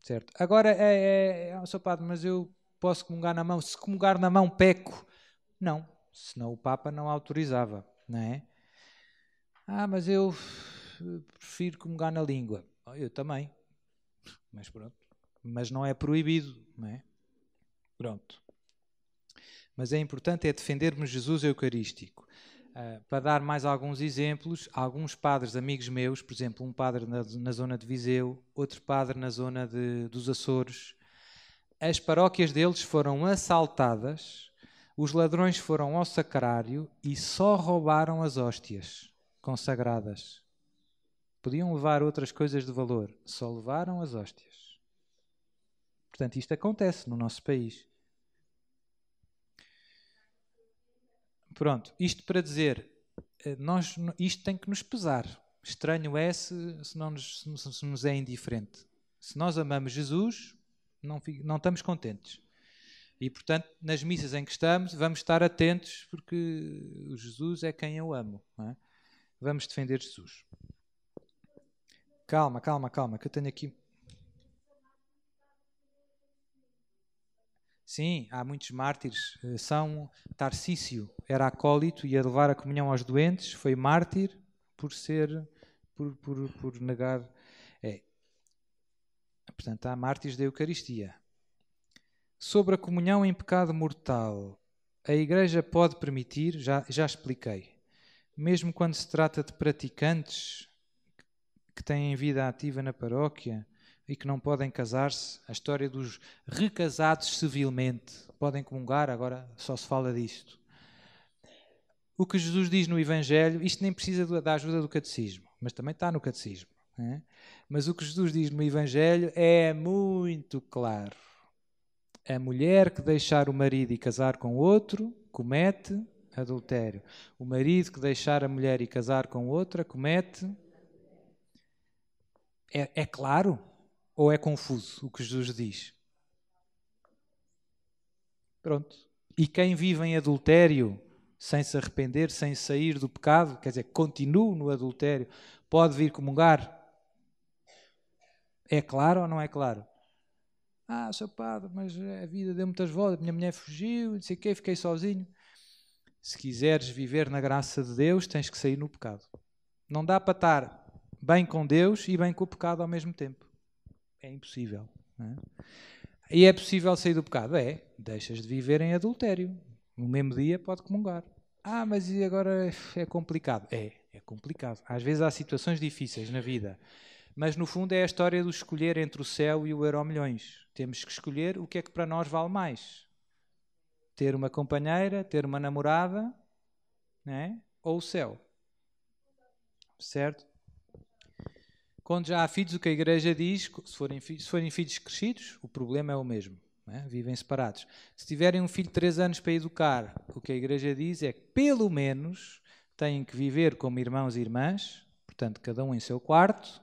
certo? Agora, é, é, é padre, mas eu posso comungar na mão, se comungar na mão peco, não, senão o Papa não autorizava não é? Ah, mas eu eh, prefiro comungar na língua. Ah, eu também, mas pronto. Mas não é proibido, não é? Pronto. Mas é importante é defendermos Jesus Eucarístico. Uh, para dar mais alguns exemplos, alguns padres amigos meus, por exemplo, um padre na, na zona de Viseu, outro padre na zona de, dos Açores, as paróquias deles foram assaltadas os ladrões foram ao sacrário e só roubaram as hóstias consagradas. Podiam levar outras coisas de valor, só levaram as hóstias. Portanto, isto acontece no nosso país. Pronto, isto para dizer, eh, nós, isto tem que nos pesar. Estranho é se, se, não nos, se nos é indiferente. Se nós amamos Jesus, não, não estamos contentes. E, portanto, nas missas em que estamos, vamos estar atentos, porque o Jesus é quem eu amo. É? Vamos defender Jesus. Calma, calma, calma, que eu tenho aqui. Sim, há muitos mártires. Eh, São Tarcísio era acólito, e ia levar a comunhão aos doentes, foi mártir por ser, por, por, por negar. É. Portanto, há mártires da Eucaristia. Sobre a comunhão em pecado mortal, a Igreja pode permitir, já, já expliquei, mesmo quando se trata de praticantes que têm vida ativa na paróquia e que não podem casar-se, a história dos recasados civilmente, podem comungar, agora só se fala disto. O que Jesus diz no Evangelho, isto nem precisa da ajuda do catecismo, mas também está no catecismo. É? Mas o que Jesus diz no Evangelho é muito claro. A mulher que deixar o marido e casar com outro comete adultério. O marido que deixar a mulher e casar com outra comete. É, é claro ou é confuso o que Jesus diz? Pronto. E quem vive em adultério sem se arrepender, sem sair do pecado, quer dizer, continua no adultério, pode vir comungar? É claro ou não é claro? Ah, seu padre, mas a vida deu muitas voltas, minha mulher fugiu, não sei o quê, fiquei sozinho. Se quiseres viver na graça de Deus, tens que sair no pecado. Não dá para estar bem com Deus e bem com o pecado ao mesmo tempo. É impossível. Não é? E é possível sair do pecado? É. Deixas de viver em adultério. No mesmo dia pode comungar. Ah, mas e agora é complicado? É, é complicado. Às vezes há situações difíceis na vida mas no fundo é a história do escolher entre o céu e o euro milhões. Temos que escolher o que é que para nós vale mais: ter uma companheira, ter uma namorada, né? ou o céu. Certo? Quando já há filhos, o que a igreja diz, se forem, se forem filhos crescidos, o problema é o mesmo. Né? vivem separados. Se tiverem um filho de 3 anos para educar, o que a Igreja diz é que, pelo menos, têm que viver como irmãos e irmãs, portanto, cada um em seu quarto,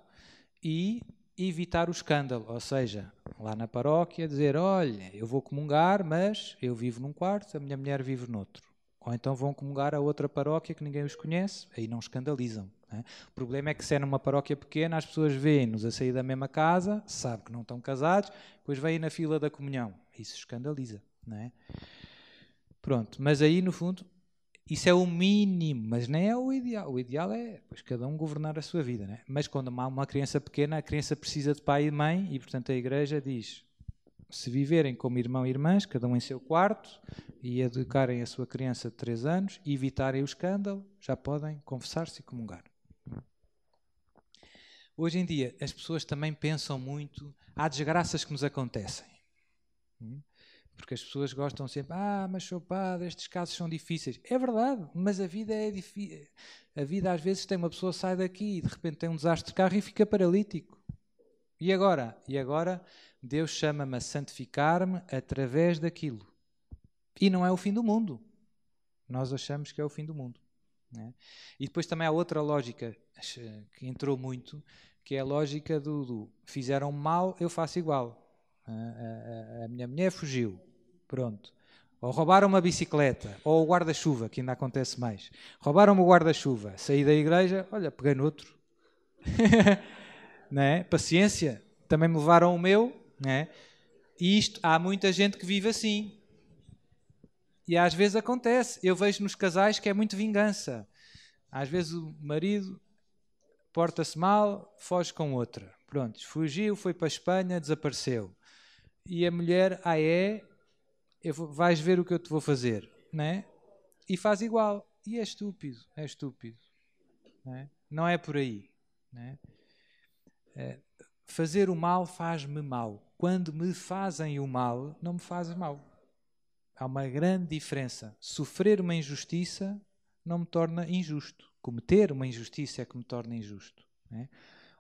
e evitar o escândalo, ou seja, lá na paróquia dizer, olha, eu vou comungar, mas eu vivo num quarto, a minha mulher vive noutro. Ou então vão comungar a outra paróquia que ninguém os conhece, aí não escandalizam. Né? O problema é que se é numa paróquia pequena, as pessoas veem-nos a sair da mesma casa, sabem que não estão casados, depois vêm na fila da comunhão. Isso escandaliza. né? Pronto, mas aí no fundo isso é o mínimo, mas nem é o ideal. O ideal é pois, cada um governar a sua vida. Né? Mas quando há uma criança pequena, a criança precisa de pai e mãe, e portanto a Igreja diz: se viverem como irmão e irmãs, cada um em seu quarto, e educarem a sua criança de 3 anos, e evitarem o escândalo, já podem confessar-se e comungar. Hoje em dia, as pessoas também pensam muito, há desgraças que nos acontecem. Hum? Porque as pessoas gostam sempre, ah, mas sou padre, estes casos são difíceis. É verdade, mas a vida é difícil. A vida às vezes tem uma pessoa sai daqui e de repente tem um desastre de carro e fica paralítico. E agora? E agora Deus chama-me a santificar-me através daquilo. E não é o fim do mundo. Nós achamos que é o fim do mundo. É? E depois também há outra lógica que entrou muito, que é a lógica do, do fizeram mal, eu faço igual. É, é, é, a, minha mulher fugiu. Pronto. Ou roubaram uma bicicleta, ou o guarda-chuva, que ainda acontece mais. Roubaram-me o guarda-chuva, saí da igreja, olha, peguei no outro. né? Paciência, também me levaram o meu. Né? E isto, há muita gente que vive assim. E às vezes acontece. Eu vejo nos casais que é muito vingança. Às vezes o marido porta-se mal, foge com outra. Pronto, fugiu, foi para a Espanha, desapareceu e a mulher, ah é, vou, vais ver o que eu te vou fazer, né? E faz igual. E é estúpido, é estúpido. Né? Não é por aí. Né? É, fazer o mal faz-me mal. Quando me fazem o mal, não me faz mal. Há uma grande diferença. Sofrer uma injustiça não me torna injusto. Cometer uma injustiça é que me torna injusto. Né?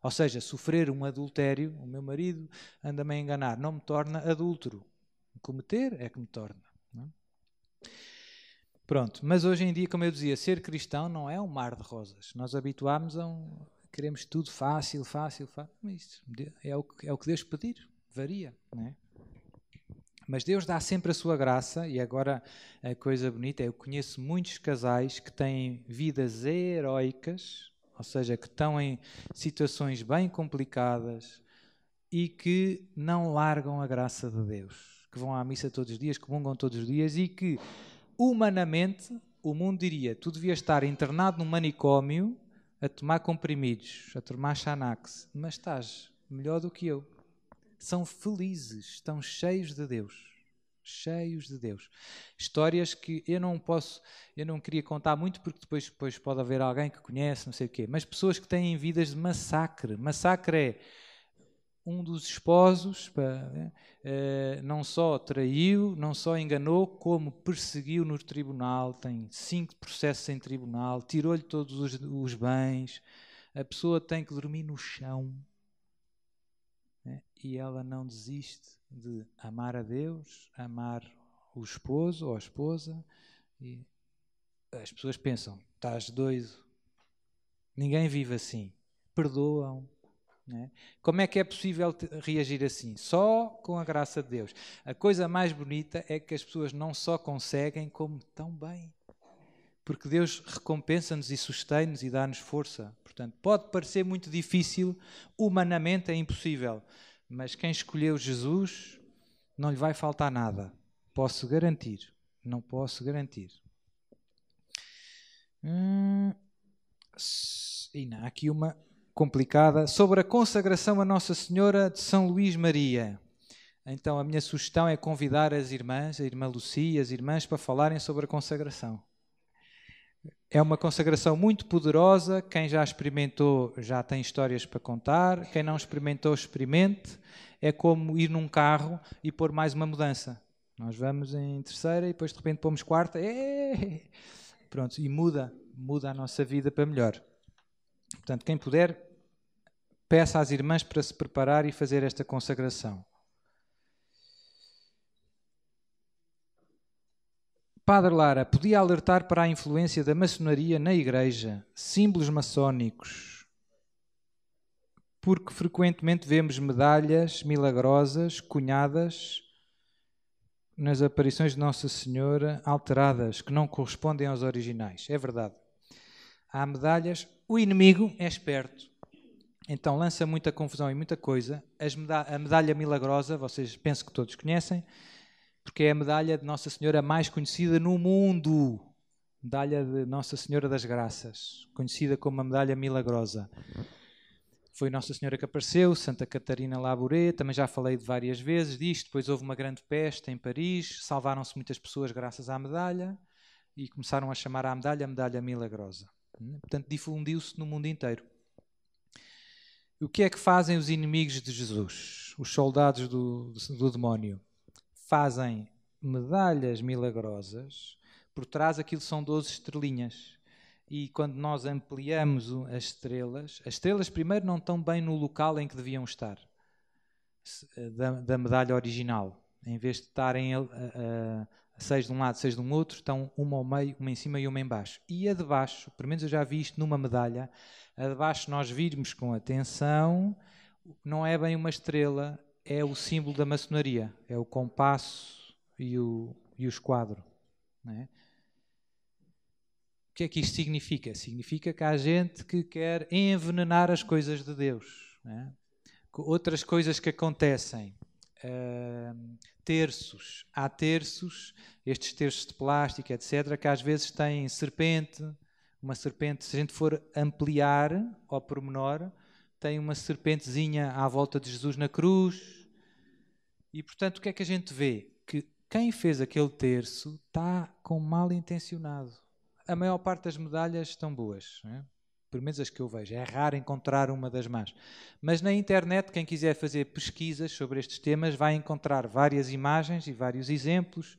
Ou seja, sofrer um adultério, o meu marido anda-me a enganar, não me torna adúltero. Cometer é que me torna. É? Pronto, mas hoje em dia, como eu dizia, ser cristão não é um mar de rosas. Nós habituámos a um. Queremos tudo fácil, fácil, fácil. Mas é o que, é o que Deus pedir, varia, não é? Mas Deus dá sempre a sua graça, e agora a coisa bonita é: eu conheço muitos casais que têm vidas heroicas ou seja, que estão em situações bem complicadas e que não largam a graça de Deus, que vão à missa todos os dias, comungam todos os dias e que, humanamente, o mundo diria: tu devias estar internado num manicômio a tomar comprimidos, a tomar Xanax, mas estás melhor do que eu. São felizes, estão cheios de Deus cheios de Deus. Histórias que eu não posso, eu não queria contar muito porque depois, depois pode haver alguém que conhece, não sei o quê, mas pessoas que têm vidas de massacre. Massacre é um dos esposos né, eh, não só traiu, não só enganou, como perseguiu no tribunal, tem cinco processos em tribunal, tirou-lhe todos os, os bens, a pessoa tem que dormir no chão né, e ela não desiste de amar a Deus, amar o esposo ou a esposa. E as pessoas pensam: estás doido, ninguém vive assim, perdoam. Né? Como é que é possível reagir assim? Só com a graça de Deus. A coisa mais bonita é que as pessoas não só conseguem, como tão bem. Porque Deus recompensa-nos e sustém-nos e dá-nos força. Portanto, pode parecer muito difícil, humanamente é impossível. Mas quem escolheu Jesus não lhe vai faltar nada. Posso garantir. Não posso garantir. Hum, e há aqui uma complicada sobre a consagração a Nossa Senhora de São Luís Maria. Então, a minha sugestão é convidar as irmãs, a irmã Lucia, as irmãs, para falarem sobre a consagração. É uma consagração muito poderosa. Quem já experimentou já tem histórias para contar. Quem não experimentou, experimente. É como ir num carro e pôr mais uma mudança. Nós vamos em terceira e depois de repente pomos quarta. E... É! Pronto, e muda, muda a nossa vida para melhor. Portanto, quem puder, peça às irmãs para se preparar e fazer esta consagração. Padre Lara podia alertar para a influência da maçonaria na Igreja, símbolos maçónicos, porque frequentemente vemos medalhas milagrosas cunhadas nas aparições de Nossa Senhora alteradas, que não correspondem aos originais. É verdade. Há medalhas, o inimigo é esperto. Então lança muita confusão e muita coisa. Meda a medalha milagrosa, vocês penso que todos conhecem porque é a medalha de Nossa Senhora mais conhecida no mundo. Medalha de Nossa Senhora das Graças, conhecida como a medalha milagrosa. Foi Nossa Senhora que apareceu, Santa Catarina Labouré, também já falei de várias vezes disto. Depois houve uma grande peste em Paris, salvaram-se muitas pessoas graças à medalha e começaram a chamar a medalha a medalha milagrosa. Portanto, difundiu-se no mundo inteiro. O que é que fazem os inimigos de Jesus, os soldados do, do demónio? fazem medalhas milagrosas, por trás aquilo são 12 estrelinhas. E quando nós ampliamos as estrelas, as estrelas primeiro não estão bem no local em que deviam estar, eh, da, da medalha original. Em vez de estarem a, a, eh, eh, seis de um lado, seis de um outro, estão uma ao meio, uma em cima e uma em baixo. E a de baixo, pelo menos eu já vi isto numa medalha, a de baixo nós virmos com atenção, não é bem uma estrela, é o símbolo da maçonaria, é o compasso e o, e o esquadro. É? O que é que isto significa? Significa que há gente que quer envenenar as coisas de Deus. É? Outras coisas que acontecem. Uh, terços. Há terços, estes terços de plástico, etc., que às vezes têm serpente, uma serpente, se a gente for ampliar ao pormenor, tem uma serpentezinha à volta de Jesus na cruz. E portanto, o que é que a gente vê? Que quem fez aquele terço está com mal intencionado. A maior parte das medalhas estão boas, né? pelo menos as que eu vejo. É raro encontrar uma das más. Mas na internet, quem quiser fazer pesquisas sobre estes temas vai encontrar várias imagens e vários exemplos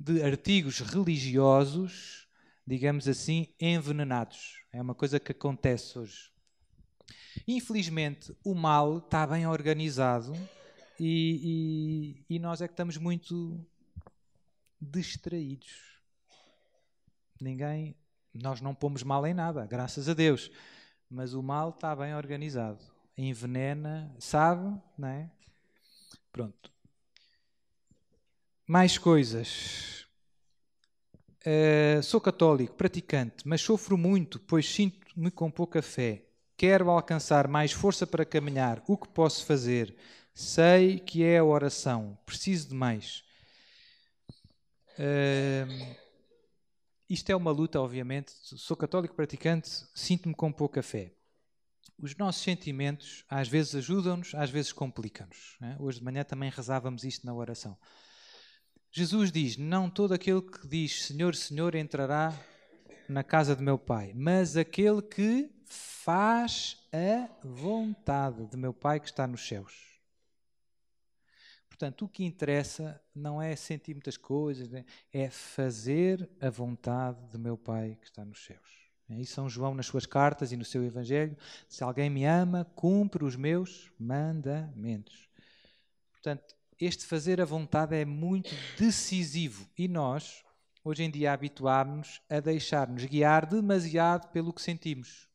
de artigos religiosos, digamos assim, envenenados. É uma coisa que acontece hoje. Infelizmente, o mal está bem organizado e, e, e nós é que estamos muito distraídos. Ninguém, nós não pomos mal em nada, graças a Deus. Mas o mal está bem organizado. Envenena, sabe, não é? Pronto. Mais coisas. Uh, sou católico, praticante, mas sofro muito, pois sinto-me com pouca fé. Quero alcançar mais força para caminhar. O que posso fazer? Sei que é a oração. Preciso de mais. Uh, isto é uma luta, obviamente. Sou católico praticante, sinto-me com pouca fé. Os nossos sentimentos às vezes ajudam-nos, às vezes complicam-nos. Né? Hoje de manhã também rezávamos isto na oração. Jesus diz: Não todo aquele que diz Senhor, Senhor entrará na casa de meu Pai, mas aquele que faz a vontade de meu Pai que está nos céus. Portanto, o que interessa não é sentir muitas coisas, né? é fazer a vontade de meu Pai que está nos céus. Né? E São João, nas suas cartas e no seu Evangelho, se alguém me ama, cumpre os meus mandamentos. Portanto, este fazer a vontade é muito decisivo e nós, hoje em dia, habituámos-nos a deixar-nos guiar demasiado pelo que sentimos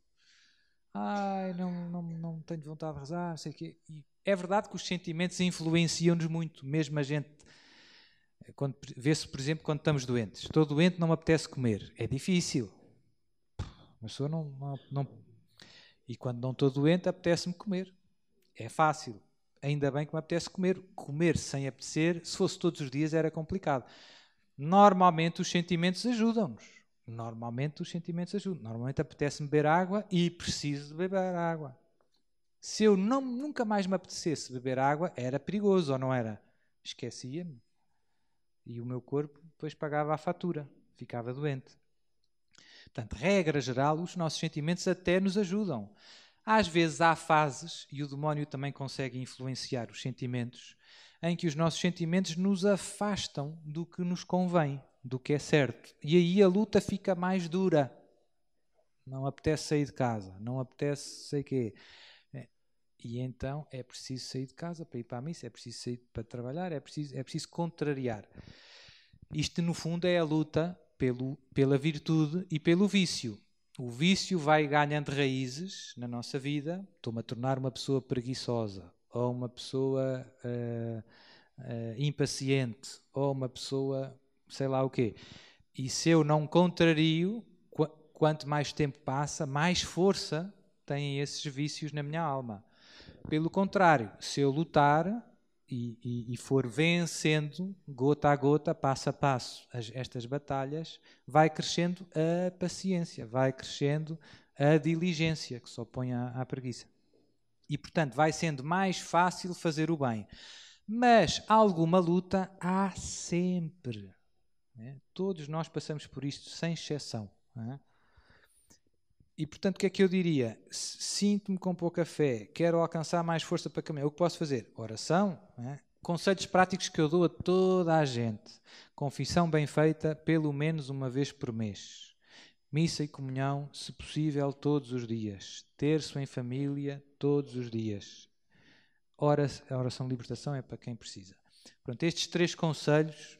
ai, não, não, não tenho vontade de rezar, sei que é verdade que os sentimentos influenciam-nos muito, mesmo a gente eh, quando vê-se, por exemplo, quando estamos doentes. Estou doente, não me apetece comer. É difícil. Uma pessoa não, não, não... E quando não estou doente, apetece-me comer. É fácil. Ainda bem que me apetece comer. Comer sem apetecer, se fosse todos os dias, era complicado. Normalmente os sentimentos ajudam-nos. Normalmente os sentimentos ajudam. Normalmente apetece-me beber água e preciso de beber água. Se eu não, nunca mais me apetecesse beber água, era perigoso, ou não era? Esquecia-me. E o meu corpo depois pagava a fatura, ficava doente. Portanto, regra geral, os nossos sentimentos até nos ajudam. Às vezes há fases, e o demónio também consegue influenciar os sentimentos, em que os nossos sentimentos nos afastam do que nos convém do que é certo. E aí a luta fica mais dura. Não apetece sair de casa, não apetece sei quê. É, e então é preciso sair de casa para ir para a missa, é preciso sair para trabalhar, é preciso, é preciso contrariar. Isto, no fundo, é a luta pelo, pela virtude e pelo vício. O vício vai ganhando raízes na nossa vida. Estou-me a tornar uma pessoa preguiçosa, ou uma pessoa uh, uh, impaciente, ou uma pessoa sei lá o quê. E se eu não contrario, quanto mais tempo passa, mais força têm esses vícios na minha alma. Pelo contrário, se eu lutar e, e, e for vencendo, gota a gota, passo a passo, as, estas batalhas, vai crescendo a paciência, vai crescendo a diligência, que só opõe à, à preguiça. E, portanto, vai sendo mais fácil fazer o bem. Mas alguma luta há sempre. Né? Todos nós passamos por isto, sem exceção. É? E portanto, o que é que eu diria? Sinto-me com pouca fé, quero alcançar mais força para caminhar. É o que posso fazer? Oração, é? conselhos práticos que eu dou a toda a gente. Confissão bem feita, pelo menos uma vez por mês. Missa e comunhão, se possível, todos os dias. Terço em família, todos os dias. Ora, a oração de libertação é para quem precisa. Pronto, estes três conselhos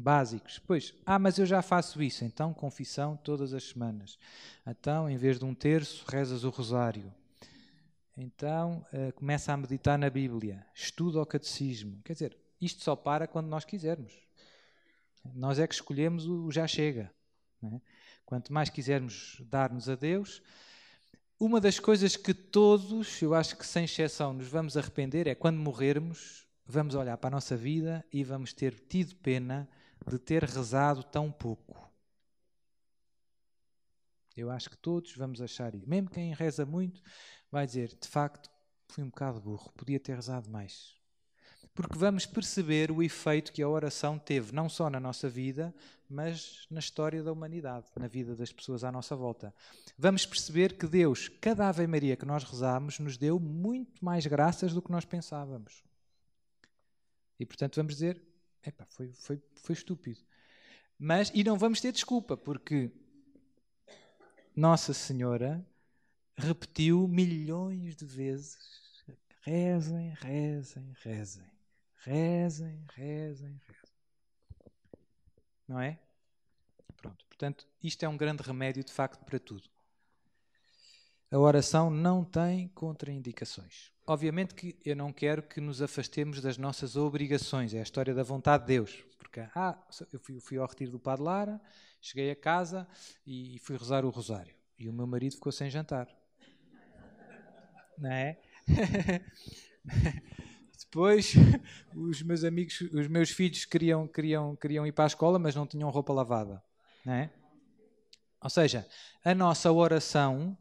básicos. Pois, ah, mas eu já faço isso, então confissão todas as semanas. Então, em vez de um terço, rezas o rosário. Então, uh, começa a meditar na Bíblia, estuda o catecismo. Quer dizer, isto só para quando nós quisermos. Nós é que escolhemos o já chega. É? Quanto mais quisermos dar-nos a Deus, uma das coisas que todos, eu acho que sem exceção, nos vamos arrepender é quando morrermos, vamos olhar para a nossa vida e vamos ter tido pena de ter rezado tão pouco. Eu acho que todos vamos achar isso. Mesmo quem reza muito vai dizer, de facto, fui um bocado burro, podia ter rezado mais. Porque vamos perceber o efeito que a oração teve, não só na nossa vida, mas na história da humanidade, na vida das pessoas à nossa volta. Vamos perceber que Deus, cada Ave Maria que nós rezámos nos deu muito mais graças do que nós pensávamos. E portanto vamos dizer, Epá, foi, foi, foi estúpido. Mas, e não vamos ter desculpa, porque Nossa Senhora repetiu milhões de vezes: rezem, rezem, rezem, rezem, rezem, rezem. Não é? Pronto, portanto, isto é um grande remédio de facto para tudo. A oração não tem contraindicações obviamente que eu não quero que nos afastemos das nossas obrigações, é a história da vontade de Deus. Porque, ah, eu fui, fui ao retiro do Padre Lara, cheguei a casa e fui rezar o rosário. E o meu marido ficou sem jantar. Não é? Depois, os meus amigos, os meus filhos queriam, queriam, queriam ir para a escola, mas não tinham roupa lavada. Não é? Ou seja, a nossa oração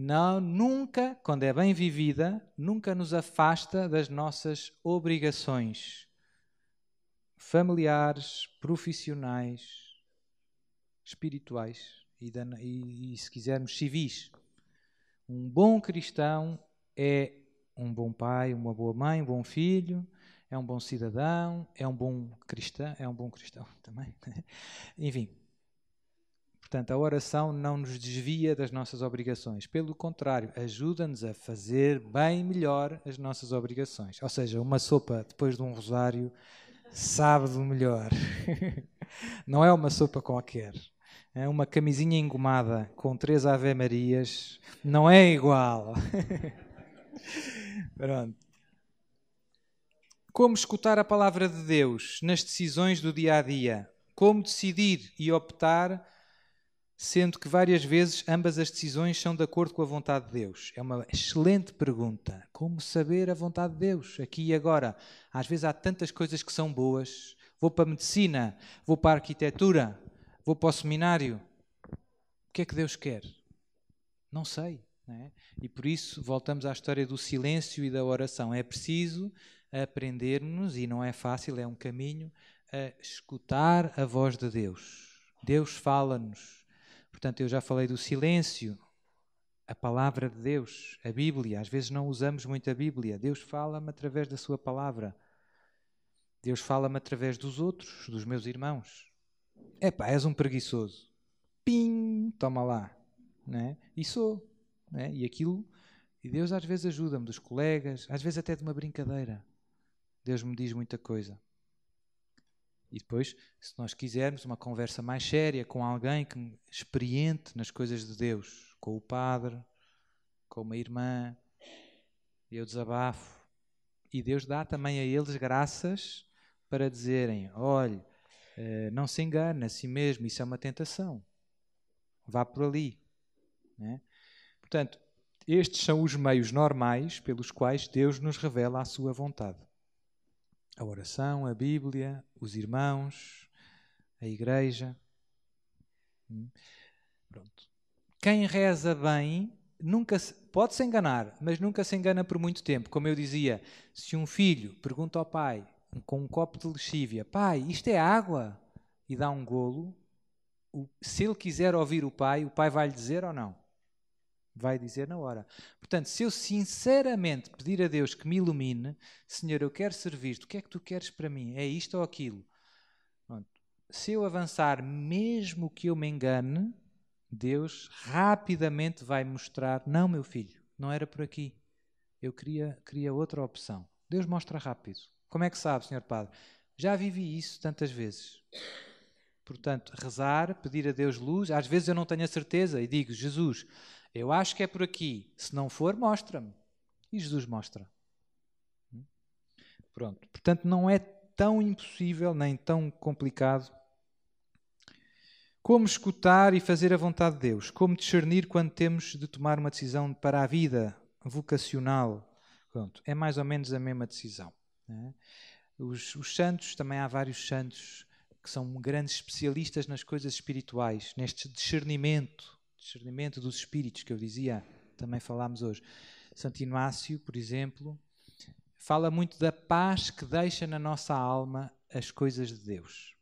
não, nunca, quando é bem vivida, nunca nos afasta das nossas obrigações familiares, profissionais, espirituais e, e, e, se quisermos, civis. Um bom cristão é um bom pai, uma boa mãe, um bom filho, é um bom cidadão, é um bom cristão, é um bom cristão também. Enfim, Portanto, a oração não nos desvia das nossas obrigações, pelo contrário, ajuda-nos a fazer bem melhor as nossas obrigações. Ou seja, uma sopa depois de um rosário sabe do melhor. não é uma sopa qualquer. É uma camisinha engomada com três Ave Marias não é igual. Pronto. Como escutar a palavra de Deus nas decisões do dia a dia? Como decidir e optar sendo que várias vezes ambas as decisões são de acordo com a vontade de Deus? É uma excelente pergunta. Como saber a vontade de Deus aqui e agora? Às vezes há tantas coisas que são boas. Vou para a medicina, vou para a arquitetura, vou para o seminário. O que é que Deus quer? Não sei. É? E por isso voltamos à história do silêncio e da oração. É preciso aprendermos, e não é fácil, é um caminho, a escutar a voz de Deus. Deus fala-nos Portanto, eu já falei do silêncio, a palavra de Deus, a Bíblia. Às vezes não usamos muito a Bíblia. Deus fala-me através da sua palavra. Deus fala-me através dos outros, dos meus irmãos. Epá, és um preguiçoso. Pim, toma lá. Né? E sou. Né? E aquilo... E Deus às vezes ajuda-me, dos colegas, às vezes até de uma brincadeira. Deus me diz muita coisa. E depois, se nós quisermos, uma conversa mais séria com alguém que experiente nas coisas de Deus, com o padre, com uma irmã, eu desabafo. E Deus dá também a eles graças para dizerem: olhe, eh, não se engane a si mesmo, isso é uma tentação. Vá por ali. Né? Portanto, estes são os meios normais pelos quais Deus nos revela a sua vontade. A oração, a Bíblia, os irmãos, a igreja. Hum? Pronto. Quem reza bem nunca se, pode se enganar, mas nunca se engana por muito tempo. Como eu dizia, se um filho pergunta ao pai com um copo de lexívia: Pai, isto é água? E dá um golo. se ele quiser ouvir o pai, o pai vai lhe dizer ou não? vai dizer na hora. Portanto, se eu sinceramente pedir a Deus que me ilumine, Senhor, eu quero servir-te, o que é que tu queres para mim? É isto ou aquilo? Pronto. Se eu avançar, mesmo que eu me engane, Deus rapidamente vai mostrar: não, meu filho, não era por aqui. Eu queria, queria outra opção. Deus mostra rápido. Como é que sabe, Senhor Padre? Já vivi isso tantas vezes. Portanto, rezar, pedir a Deus luz. Às vezes eu não tenho a certeza e digo: Jesus, eu acho que é por aqui. Se não for, mostra-me. E Jesus mostra. Hum? Pronto. Portanto, não é tão impossível nem tão complicado como escutar e fazer a vontade de Deus? Como discernir quando temos de tomar uma decisão para a vida vocacional? Pronto, é mais ou menos a mesma decisão. Né? Os, os, santos, também há vários santos que são grandes especialistas nas coisas espirituais, neste discernimento discernimento dos espíritos que eu dizia, também falámos hoje. Santo Inácio, por exemplo, fala muito da paz que deixa na nossa alma as coisas de Deus.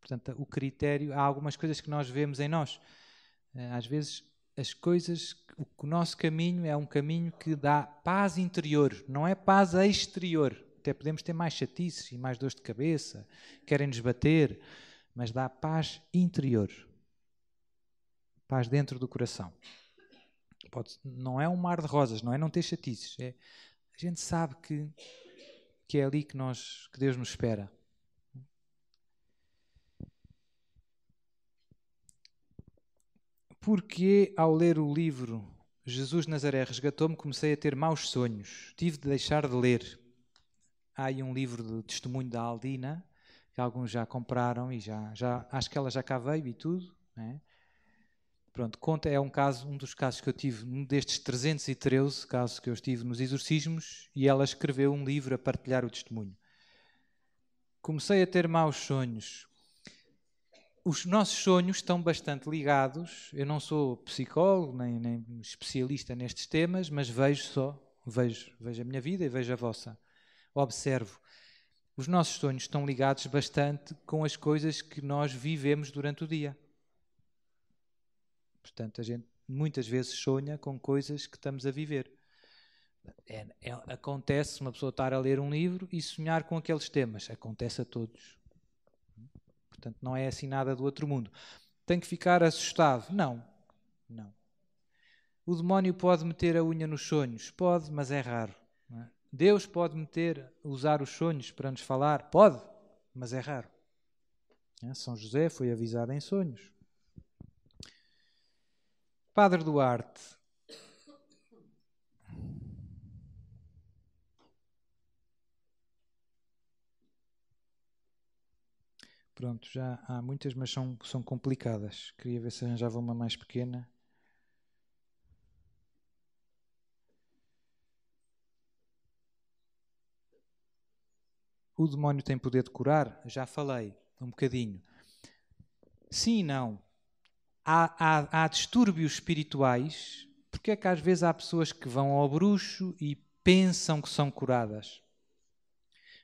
Portanto, o critério, há algumas coisas que nós vemos em nós. Eh, às vezes, as coisas, o nosso caminho é um caminho que dá paz interior, não é paz exterior. Até podemos ter mais chatices e mais dores de cabeça, querem nos bater, mas dá paz interior paz dentro do coração. Pode, não é um mar de rosas, não é não ter chatices. É, a gente sabe que, que é ali que, nós, que Deus nos espera. Porque ao ler o livro Jesus Nazaré resgatou-me, comecei a ter maus sonhos. Tive de deixar de ler. Há aí um livro de testemunho da Aldina, que alguns já compraram e já, já acho que ela já cá veio e tudo. Né? Pronto, conta é um caso, um dos casos que eu tive, um destes 313 casos que eu estive nos exorcismos, e ela escreveu um livro a partilhar o testemunho. Comecei a ter maus sonhos. Os nossos sonhos estão bastante ligados. Eu não sou psicólogo nem, nem especialista nestes temas, mas vejo só, vejo, vejo a minha vida e vejo a vossa. Observo. Os nossos sonhos estão ligados bastante com as coisas que nós vivemos durante o dia. Portanto, a gente muitas vezes sonha com coisas que estamos a viver. É, é, acontece uma pessoa estar a ler um livro e sonhar com aqueles temas. Acontece a todos. Portanto, não é assim nada do outro mundo. Tem que ficar assustado. Não, não. O demónio pode meter a unha nos sonhos? Pode, mas é raro. É? Deus pode meter, usar os sonhos para nos falar? Pode, mas é raro. É, São José foi avisado em sonhos. Padre Duarte. Pronto, já há muitas, mas são, são complicadas. Queria ver se arranjava uma mais pequena. O demónio tem poder de curar? Já falei um bocadinho. Sim e não há, há, há distúrbios espirituais, porque é que às vezes há pessoas que vão ao bruxo e pensam que são curadas?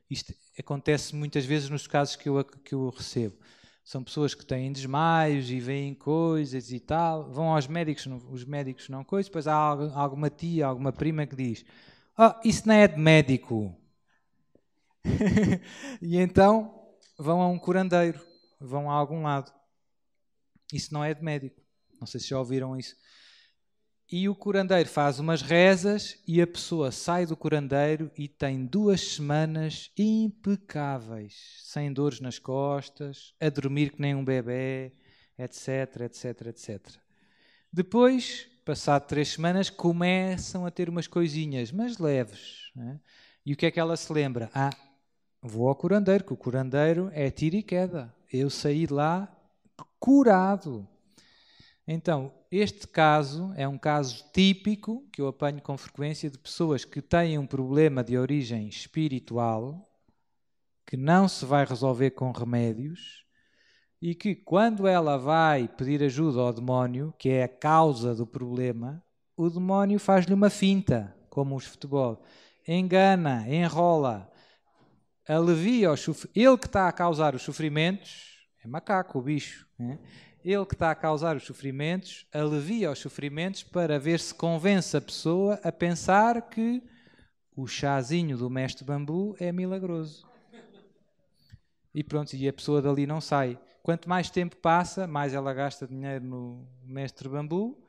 Isto acontece muitas vezes nos casos que eu, que eu recebo. São pessoas que têm desmaios e veem coisas e tal, vão aos médicos, os médicos não coisam, depois há alguma tia, alguma prima que diz: oh, Isso não é de médico. e então vão a um curandeiro, vão a algum lado. Isso não é de médico. Não sei se já ouviram isso. E o curandeiro faz umas rezas e a pessoa sai do curandeiro e tem duas semanas impecáveis, sem dores nas costas, a dormir que nem um bebê, etc, etc, etc. Depois, passado três semanas, começam a ter umas coisinhas, mas leves. Né? E o que é que ela se lembra? Ah, vou ao curandeiro, que o curandeiro é tiro e queda. Eu saí de lá curado. Então, este caso é um caso típico que eu apanho com frequência de pessoas que têm um problema de origem espiritual que não se vai resolver com remédios e que, quando ela vai pedir ajuda ao demónio, que é a causa do problema, o demónio faz-lhe uma finta, como os futebol. Engana, enrola, alivia o sofrimento. Ele que está a causar os sofrimentos é macaco, o bicho né? Ele que está a causar os sofrimentos, alivia os sofrimentos para ver se convence a pessoa a pensar que o chazinho do mestre bambu é milagroso. E pronto, e a pessoa dali não sai. Quanto mais tempo passa, mais ela gasta dinheiro no mestre bambu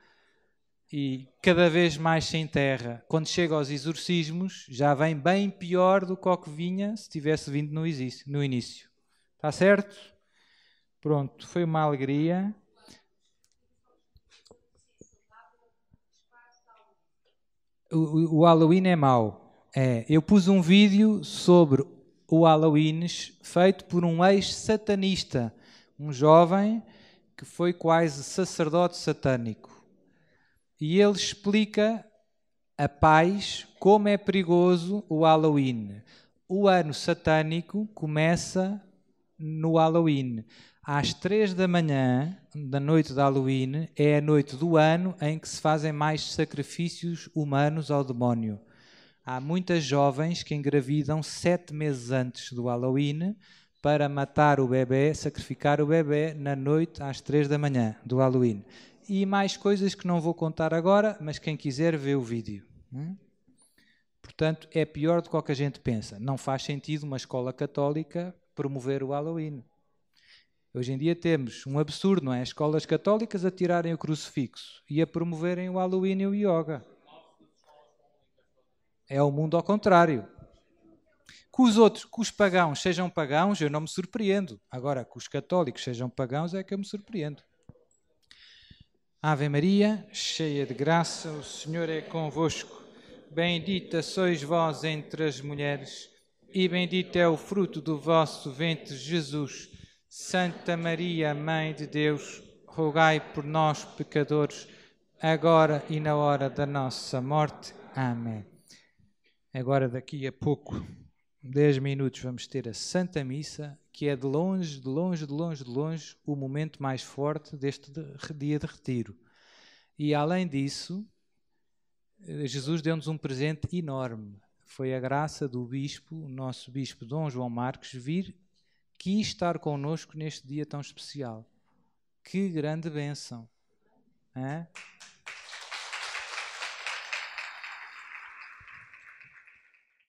e cada vez mais se enterra. Quando chega aos exorcismos, já vem bem pior do que o que vinha se tivesse vindo no início. Está certo? Pronto, foi uma alegria. O, o Halloween é mau. É, eu pus um vídeo sobre o Halloween feito por um ex-satanista, um jovem que foi quase sacerdote satânico. E ele explica a paz como é perigoso o Halloween. O ano satânico começa no Halloween às três da manhã, da noite de Halloween, é a noite do ano em que se fazem mais sacrifícios humanos ao demónio. Há muitas jovens que engravidam sete meses antes do Halloween para matar o bebê, sacrificar o bebê na noite às três da manhã do Halloween. E mais coisas que não vou contar agora, mas quem quiser vê o vídeo. Né? Portanto, é pior do que que a gente pensa. Não faz sentido uma escola católica promover o Halloween. Hoje em dia temos um absurdo, não é? As escolas católicas a tirarem o crucifixo e a promoverem o Halloween e o yoga. É o mundo ao contrário. Que os outros, que os pagãos sejam pagãos, eu não me surpreendo. Agora, que os católicos sejam pagãos é que eu me surpreendo. Ave Maria, cheia de graça, o Senhor é convosco. Bendita sois vós entre as mulheres, e bendito é o fruto do vosso ventre, Jesus. Santa Maria, Mãe de Deus, rogai por nós, pecadores, agora e na hora da nossa morte. Amém. Agora, daqui a pouco, 10 minutos, vamos ter a Santa Missa, que é de longe, de longe, de longe, de longe, o momento mais forte deste dia de retiro. E além disso, Jesus deu-nos um presente enorme. Foi a graça do Bispo, nosso Bispo Dom João Marcos, vir quis estar conosco neste dia tão especial. Que grande bênção! hein?